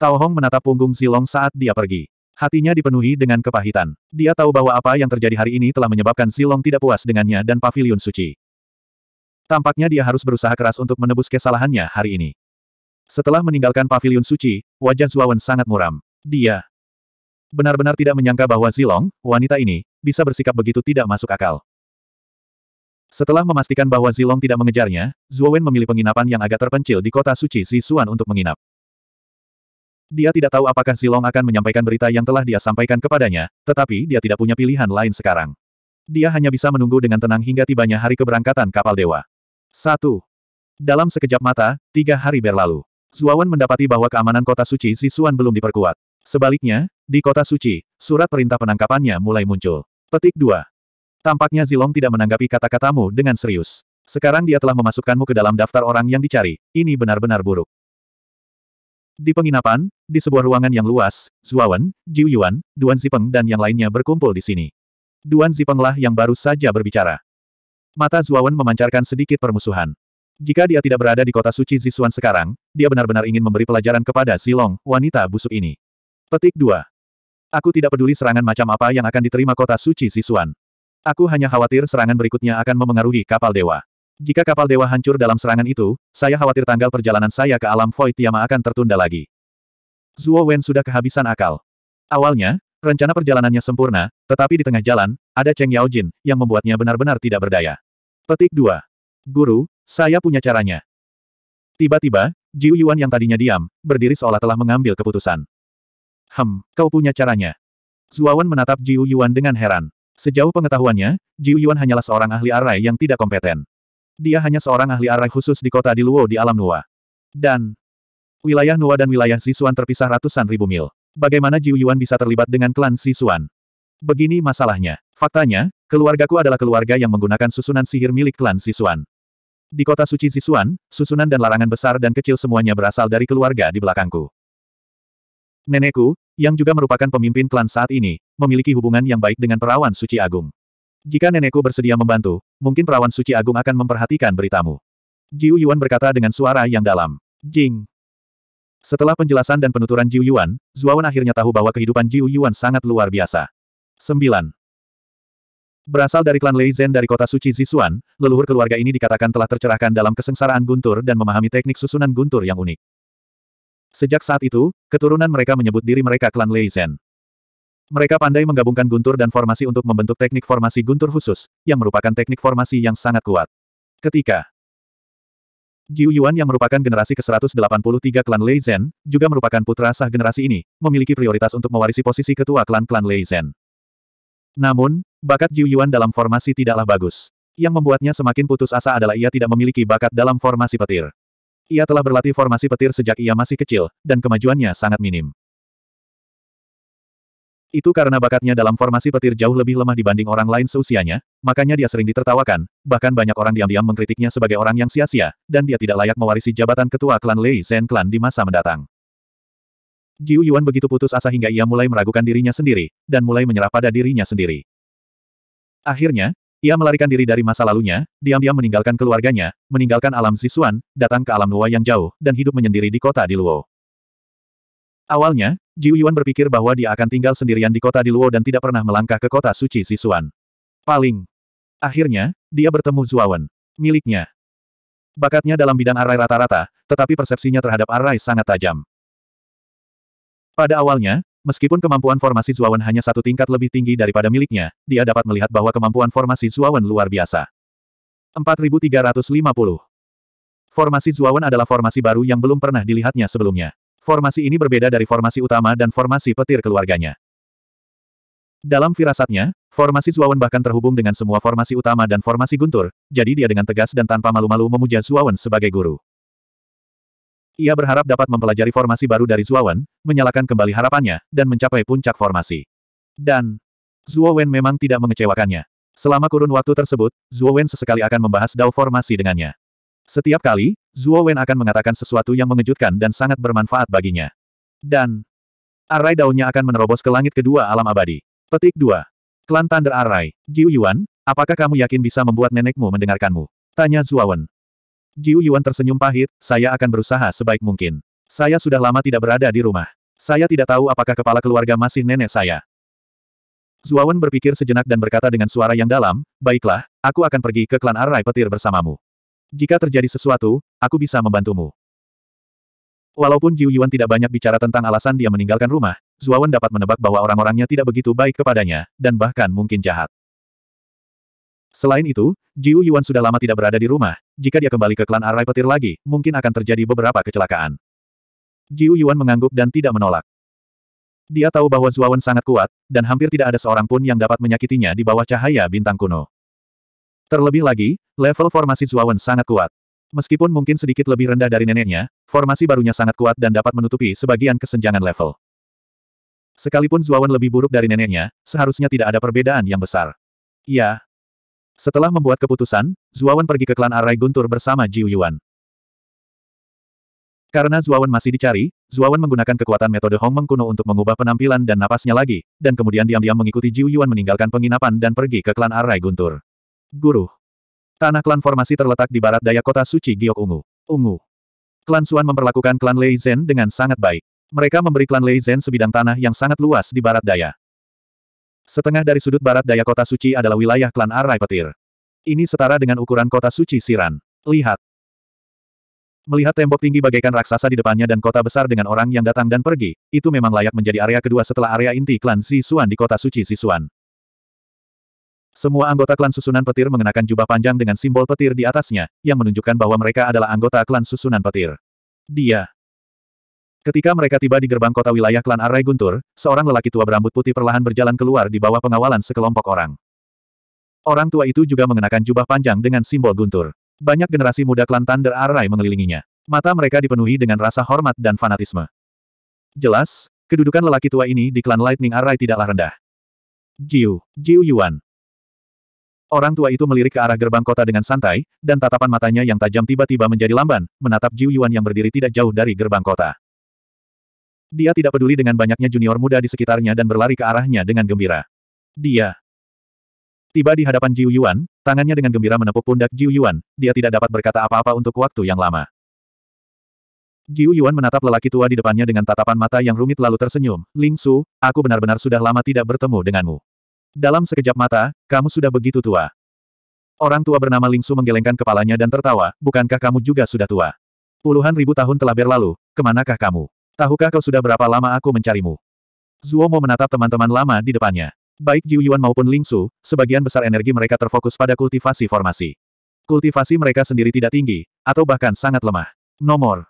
Tao Hong menatap punggung Si Long saat dia pergi. Hatinya dipenuhi dengan kepahitan. Dia tahu bahwa apa yang terjadi hari ini telah menyebabkan Silong tidak puas dengannya dan Paviliun suci. Tampaknya dia harus berusaha keras untuk menebus kesalahannya hari ini. Setelah meninggalkan Paviliun suci, wajah Zuawan sangat muram. Dia benar-benar tidak menyangka bahwa Zilong, wanita ini, bisa bersikap begitu tidak masuk akal. Setelah memastikan bahwa Zilong tidak mengejarnya, Zuowen memilih penginapan yang agak terpencil di kota suci Sisuan untuk menginap. Dia tidak tahu apakah Zilong akan menyampaikan berita yang telah dia sampaikan kepadanya, tetapi dia tidak punya pilihan lain sekarang. Dia hanya bisa menunggu dengan tenang hingga tibanya hari keberangkatan kapal dewa. 1. Dalam sekejap mata, tiga hari berlalu. Zuawan mendapati bahwa keamanan kota suci Sisuan belum diperkuat. Sebaliknya, di kota suci, surat perintah penangkapannya mulai muncul. Petik 2. Tampaknya Zilong tidak menanggapi kata-katamu dengan serius. Sekarang dia telah memasukkanmu ke dalam daftar orang yang dicari, ini benar-benar buruk. Di penginapan, di sebuah ruangan yang luas, Zuawan, Jiu Yuan, Duan Zipeng dan yang lainnya berkumpul di sini. Duan Zipenglah yang baru saja berbicara. Mata Zuawan memancarkan sedikit permusuhan. Jika dia tidak berada di kota suci Zisuan sekarang, dia benar-benar ingin memberi pelajaran kepada Zilong, wanita busuk ini. Petik 2. Aku tidak peduli serangan macam apa yang akan diterima kota suci Zisuan. Aku hanya khawatir serangan berikutnya akan memengaruhi kapal dewa. Jika kapal dewa hancur dalam serangan itu, saya khawatir tanggal perjalanan saya ke alam Void Tiama akan tertunda lagi. Zuo Wen sudah kehabisan akal. Awalnya, rencana perjalanannya sempurna, tetapi di tengah jalan, ada Cheng Yao Jin, yang membuatnya benar-benar tidak berdaya. Petik 2. Guru, saya punya caranya. Tiba-tiba, Jiu Yuan yang tadinya diam, berdiri seolah telah mengambil keputusan. Hem, kau punya caranya. Zuo Wen menatap Jiu Yuan dengan heran. Sejauh pengetahuannya, Jiu Yuan hanyalah seorang ahli arai yang tidak kompeten. Dia hanya seorang ahli arai khusus di kota di Luo di alam Nuwa. Dan wilayah Nuwa dan wilayah Sisuan terpisah ratusan ribu mil. Bagaimana Jiu Yuan bisa terlibat dengan klan Sisuan? Begini masalahnya. Faktanya, keluargaku adalah keluarga yang menggunakan susunan sihir milik klan Sisuan. Di kota suci Sisuan, susunan dan larangan besar dan kecil semuanya berasal dari keluarga di belakangku. Nenekku, yang juga merupakan pemimpin klan saat ini, memiliki hubungan yang baik dengan perawan suci agung. Jika nenekku bersedia membantu, mungkin perawan suci agung akan memperhatikan beritamu. Jiu Yuan berkata dengan suara yang dalam. Jing. Setelah penjelasan dan penuturan Jiu Yuan, Zuawan akhirnya tahu bahwa kehidupan Jiu Yuan sangat luar biasa. 9. Berasal dari klan Lei Zhen dari kota suci Zisuan, leluhur keluarga ini dikatakan telah tercerahkan dalam kesengsaraan guntur dan memahami teknik susunan guntur yang unik. Sejak saat itu, keturunan mereka menyebut diri mereka klan Lei Zhen. Mereka pandai menggabungkan guntur dan formasi untuk membentuk teknik formasi guntur khusus, yang merupakan teknik formasi yang sangat kuat. Ketika Jiu Yuan yang merupakan generasi ke-183 klan Lei Zhen, juga merupakan putra sah generasi ini, memiliki prioritas untuk mewarisi posisi ketua klan-klan Lei Zhen. Namun, bakat Jiu Yuan dalam formasi tidaklah bagus. Yang membuatnya semakin putus asa adalah ia tidak memiliki bakat dalam formasi petir. Ia telah berlatih formasi petir sejak ia masih kecil, dan kemajuannya sangat minim. Itu karena bakatnya dalam formasi petir jauh lebih lemah dibanding orang lain seusianya, makanya dia sering ditertawakan, bahkan banyak orang diam-diam mengkritiknya sebagai orang yang sia-sia, dan dia tidak layak mewarisi jabatan ketua klan Lei Zhen Klan di masa mendatang. Jiu Yuan begitu putus asa hingga ia mulai meragukan dirinya sendiri, dan mulai menyerah pada dirinya sendiri. Akhirnya, ia melarikan diri dari masa lalunya, diam-diam meninggalkan keluarganya, meninggalkan alam Zisuan, datang ke alam Nuwa yang jauh, dan hidup menyendiri di kota di Luo. Awalnya, Ji Yuan berpikir bahwa dia akan tinggal sendirian di kota di Luo dan tidak pernah melangkah ke kota suci Sisuan. Paling. Akhirnya, dia bertemu Zuawan. Miliknya. Bakatnya dalam bidang arai rata-rata, tetapi persepsinya terhadap arai sangat tajam. Pada awalnya, meskipun kemampuan formasi Zuawan hanya satu tingkat lebih tinggi daripada miliknya, dia dapat melihat bahwa kemampuan formasi Zuawan luar biasa. 4350 Formasi Zuawan adalah formasi baru yang belum pernah dilihatnya sebelumnya. Formasi ini berbeda dari formasi utama dan formasi petir keluarganya. Dalam firasatnya, formasi Zuawan bahkan terhubung dengan semua formasi utama dan formasi guntur, jadi dia dengan tegas dan tanpa malu-malu memuja Zuawan sebagai guru. Ia berharap dapat mempelajari formasi baru dari Zuawan, menyalakan kembali harapannya, dan mencapai puncak formasi. Dan, Zuawan memang tidak mengecewakannya. Selama kurun waktu tersebut, Zuowen sesekali akan membahas Dao formasi dengannya. Setiap kali, Zuo Wen akan mengatakan sesuatu yang mengejutkan dan sangat bermanfaat baginya. Dan arai daunnya akan menerobos ke langit kedua alam abadi. Petik 2. Klan Thunder Arai, Jiu Yuan, apakah kamu yakin bisa membuat nenekmu mendengarkanmu? Tanya Zuo Wen. Jiu Yuan tersenyum pahit, saya akan berusaha sebaik mungkin. Saya sudah lama tidak berada di rumah. Saya tidak tahu apakah kepala keluarga masih nenek saya. Zuawan berpikir sejenak dan berkata dengan suara yang dalam, Baiklah, aku akan pergi ke klan Arai Petir bersamamu. Jika terjadi sesuatu, aku bisa membantumu. Walaupun Jiu Yuan tidak banyak bicara tentang alasan dia meninggalkan rumah, Zuawan dapat menebak bahwa orang-orangnya tidak begitu baik kepadanya, dan bahkan mungkin jahat. Selain itu, Jiu Yuan sudah lama tidak berada di rumah, jika dia kembali ke klan Arai Petir lagi, mungkin akan terjadi beberapa kecelakaan. Jiu Yuan mengangguk dan tidak menolak. Dia tahu bahwa Zuawan sangat kuat, dan hampir tidak ada seorang pun yang dapat menyakitinya di bawah cahaya bintang kuno. Terlebih lagi, level formasi Zuawan sangat kuat. Meskipun mungkin sedikit lebih rendah dari neneknya, formasi barunya sangat kuat dan dapat menutupi sebagian kesenjangan level. Sekalipun Zuawan lebih buruk dari neneknya, seharusnya tidak ada perbedaan yang besar. Ya. Setelah membuat keputusan, Zuawan pergi ke klan Arai Guntur bersama Jiu Yuan. Karena Zuawan masih dicari, Zuawan menggunakan kekuatan metode Hongmeng kuno untuk mengubah penampilan dan napasnya lagi, dan kemudian diam-diam mengikuti Jiu Yuan meninggalkan penginapan dan pergi ke klan Arai Guntur. Guru. Tanah klan formasi terletak di barat daya kota suci Giok Ungu. Ungu. Klan Suan memperlakukan klan Lei Zhen dengan sangat baik. Mereka memberi klan Lei Zhen sebidang tanah yang sangat luas di barat daya. Setengah dari sudut barat daya kota suci adalah wilayah klan Arai Petir. Ini setara dengan ukuran kota suci Siran. Lihat. Melihat tembok tinggi bagaikan raksasa di depannya dan kota besar dengan orang yang datang dan pergi, itu memang layak menjadi area kedua setelah area inti klan Si Suan di kota suci Si Suan. Semua anggota klan susunan petir mengenakan jubah panjang dengan simbol petir di atasnya, yang menunjukkan bahwa mereka adalah anggota klan susunan petir. Dia. Ketika mereka tiba di gerbang kota wilayah klan arai Guntur, seorang lelaki tua berambut putih perlahan berjalan keluar di bawah pengawalan sekelompok orang. Orang tua itu juga mengenakan jubah panjang dengan simbol Guntur. Banyak generasi muda klan Thunder arai mengelilinginya. Mata mereka dipenuhi dengan rasa hormat dan fanatisme. Jelas, kedudukan lelaki tua ini di klan Lightning arai tidaklah rendah. Jiu, Jiu Yuan, Orang tua itu melirik ke arah gerbang kota dengan santai, dan tatapan matanya yang tajam tiba-tiba menjadi lamban, menatap Jiu Yuan yang berdiri tidak jauh dari gerbang kota. Dia tidak peduli dengan banyaknya junior muda di sekitarnya dan berlari ke arahnya dengan gembira. Dia tiba di hadapan Jiu Yuan, tangannya dengan gembira menepuk pundak Jiu Yuan, dia tidak dapat berkata apa-apa untuk waktu yang lama. Jiu Yuan menatap lelaki tua di depannya dengan tatapan mata yang rumit lalu tersenyum, Ling Su, aku benar-benar sudah lama tidak bertemu denganmu. Dalam sekejap mata, kamu sudah begitu tua. Orang tua bernama Ling Su menggelengkan kepalanya dan tertawa, bukankah kamu juga sudah tua? Puluhan ribu tahun telah berlalu, kemanakah kamu? Tahukah kau sudah berapa lama aku mencarimu? Mo menatap teman-teman lama di depannya. Baik Jiu Yuan maupun Su, sebagian besar energi mereka terfokus pada kultivasi formasi. Kultivasi mereka sendiri tidak tinggi, atau bahkan sangat lemah. Nomor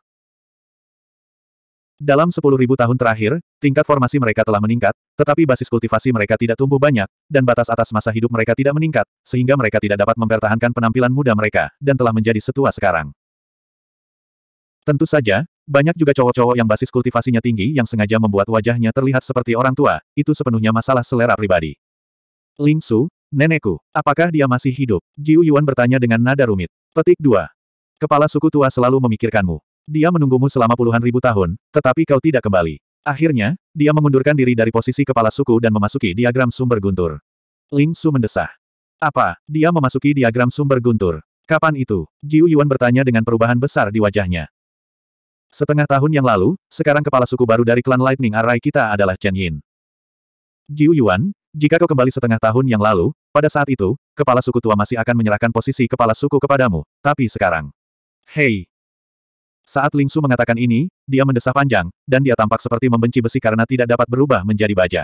dalam 10.000 tahun terakhir, tingkat formasi mereka telah meningkat, tetapi basis kultivasi mereka tidak tumbuh banyak, dan batas atas masa hidup mereka tidak meningkat, sehingga mereka tidak dapat mempertahankan penampilan muda mereka, dan telah menjadi setua sekarang. Tentu saja, banyak juga cowok-cowok yang basis kultivasinya tinggi yang sengaja membuat wajahnya terlihat seperti orang tua, itu sepenuhnya masalah selera pribadi. Ling Su, nenekku, apakah dia masih hidup? Jiu Yuan bertanya dengan nada rumit. Petik 2. Kepala suku tua selalu memikirkanmu. Dia menunggumu selama puluhan ribu tahun, tetapi kau tidak kembali. Akhirnya, dia mengundurkan diri dari posisi kepala suku dan memasuki diagram sumber guntur. Ling Su mendesah. Apa? Dia memasuki diagram sumber guntur. Kapan itu? Jiu Yuan bertanya dengan perubahan besar di wajahnya. Setengah tahun yang lalu, sekarang kepala suku baru dari klan Lightning Array kita adalah Chen Yin. Jiu Yuan, jika kau kembali setengah tahun yang lalu, pada saat itu, kepala suku tua masih akan menyerahkan posisi kepala suku kepadamu, tapi sekarang. Hei, saat Ling Su mengatakan ini, dia mendesah panjang, dan dia tampak seperti membenci besi karena tidak dapat berubah menjadi baja.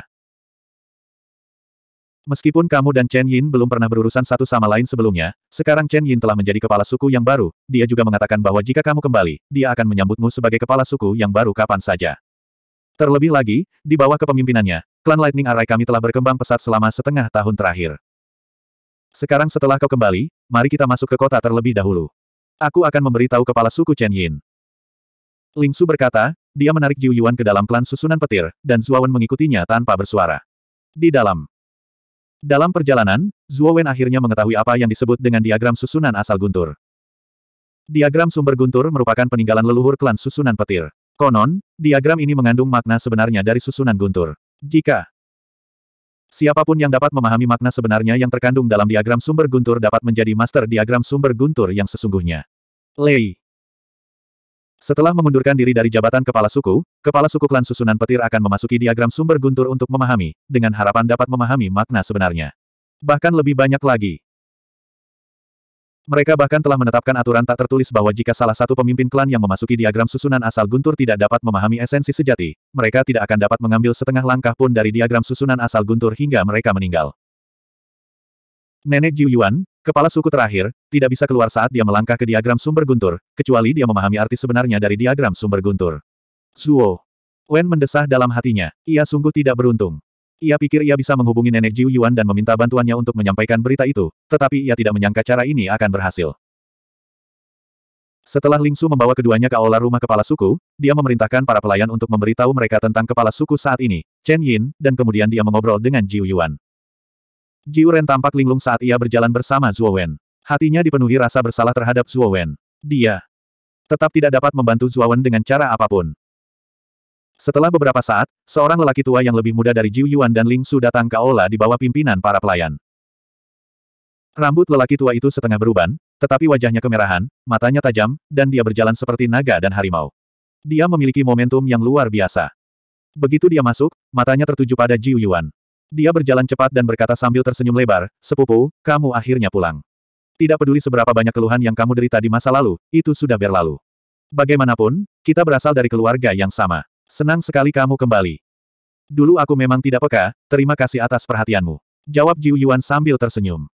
Meskipun kamu dan Chen Yin belum pernah berurusan satu sama lain sebelumnya, sekarang Chen Yin telah menjadi kepala suku yang baru, dia juga mengatakan bahwa jika kamu kembali, dia akan menyambutmu sebagai kepala suku yang baru kapan saja. Terlebih lagi, di bawah kepemimpinannya, klan Lightning Array kami telah berkembang pesat selama setengah tahun terakhir. Sekarang setelah kau kembali, mari kita masuk ke kota terlebih dahulu. Aku akan memberitahu kepala suku Chen Yin. Ling Su berkata, dia menarik Jiu Yuan ke dalam klan susunan petir, dan Wen mengikutinya tanpa bersuara. Di dalam. Dalam perjalanan, Wen akhirnya mengetahui apa yang disebut dengan diagram susunan asal guntur. Diagram sumber guntur merupakan peninggalan leluhur klan susunan petir. Konon, diagram ini mengandung makna sebenarnya dari susunan guntur. Jika siapapun yang dapat memahami makna sebenarnya yang terkandung dalam diagram sumber guntur dapat menjadi master diagram sumber guntur yang sesungguhnya. Lei setelah mengundurkan diri dari jabatan kepala suku, kepala suku klan susunan petir akan memasuki diagram sumber guntur untuk memahami, dengan harapan dapat memahami makna sebenarnya. Bahkan lebih banyak lagi. Mereka bahkan telah menetapkan aturan tak tertulis bahwa jika salah satu pemimpin klan yang memasuki diagram susunan asal guntur tidak dapat memahami esensi sejati, mereka tidak akan dapat mengambil setengah langkah pun dari diagram susunan asal guntur hingga mereka meninggal. Nenek Jiu Yuan, kepala suku terakhir, tidak bisa keluar saat dia melangkah ke diagram sumber guntur, kecuali dia memahami arti sebenarnya dari diagram sumber guntur. Zuo. Wen mendesah dalam hatinya. Ia sungguh tidak beruntung. Ia pikir ia bisa menghubungi Nenek Jiu Yuan dan meminta bantuannya untuk menyampaikan berita itu, tetapi ia tidak menyangka cara ini akan berhasil. Setelah Ling Su membawa keduanya ke aula rumah kepala suku, dia memerintahkan para pelayan untuk memberitahu mereka tentang kepala suku saat ini, Chen Yin, dan kemudian dia mengobrol dengan Jiu Yuan. Jiu Ren tampak linglung saat ia berjalan bersama Zuo Wen. Hatinya dipenuhi rasa bersalah terhadap Zuo Wen. Dia tetap tidak dapat membantu Zuo Wen dengan cara apapun. Setelah beberapa saat, seorang lelaki tua yang lebih muda dari Jiu Yuan dan Ling Su datang ke aula di bawah pimpinan para pelayan. Rambut lelaki tua itu setengah beruban, tetapi wajahnya kemerahan, matanya tajam, dan dia berjalan seperti naga dan harimau. Dia memiliki momentum yang luar biasa. Begitu dia masuk, matanya tertuju pada Jiu Yuan. Dia berjalan cepat dan berkata sambil tersenyum lebar, Sepupu, kamu akhirnya pulang. Tidak peduli seberapa banyak keluhan yang kamu derita di masa lalu, itu sudah berlalu. Bagaimanapun, kita berasal dari keluarga yang sama. Senang sekali kamu kembali. Dulu aku memang tidak peka, terima kasih atas perhatianmu. Jawab Jiu Yuan sambil tersenyum.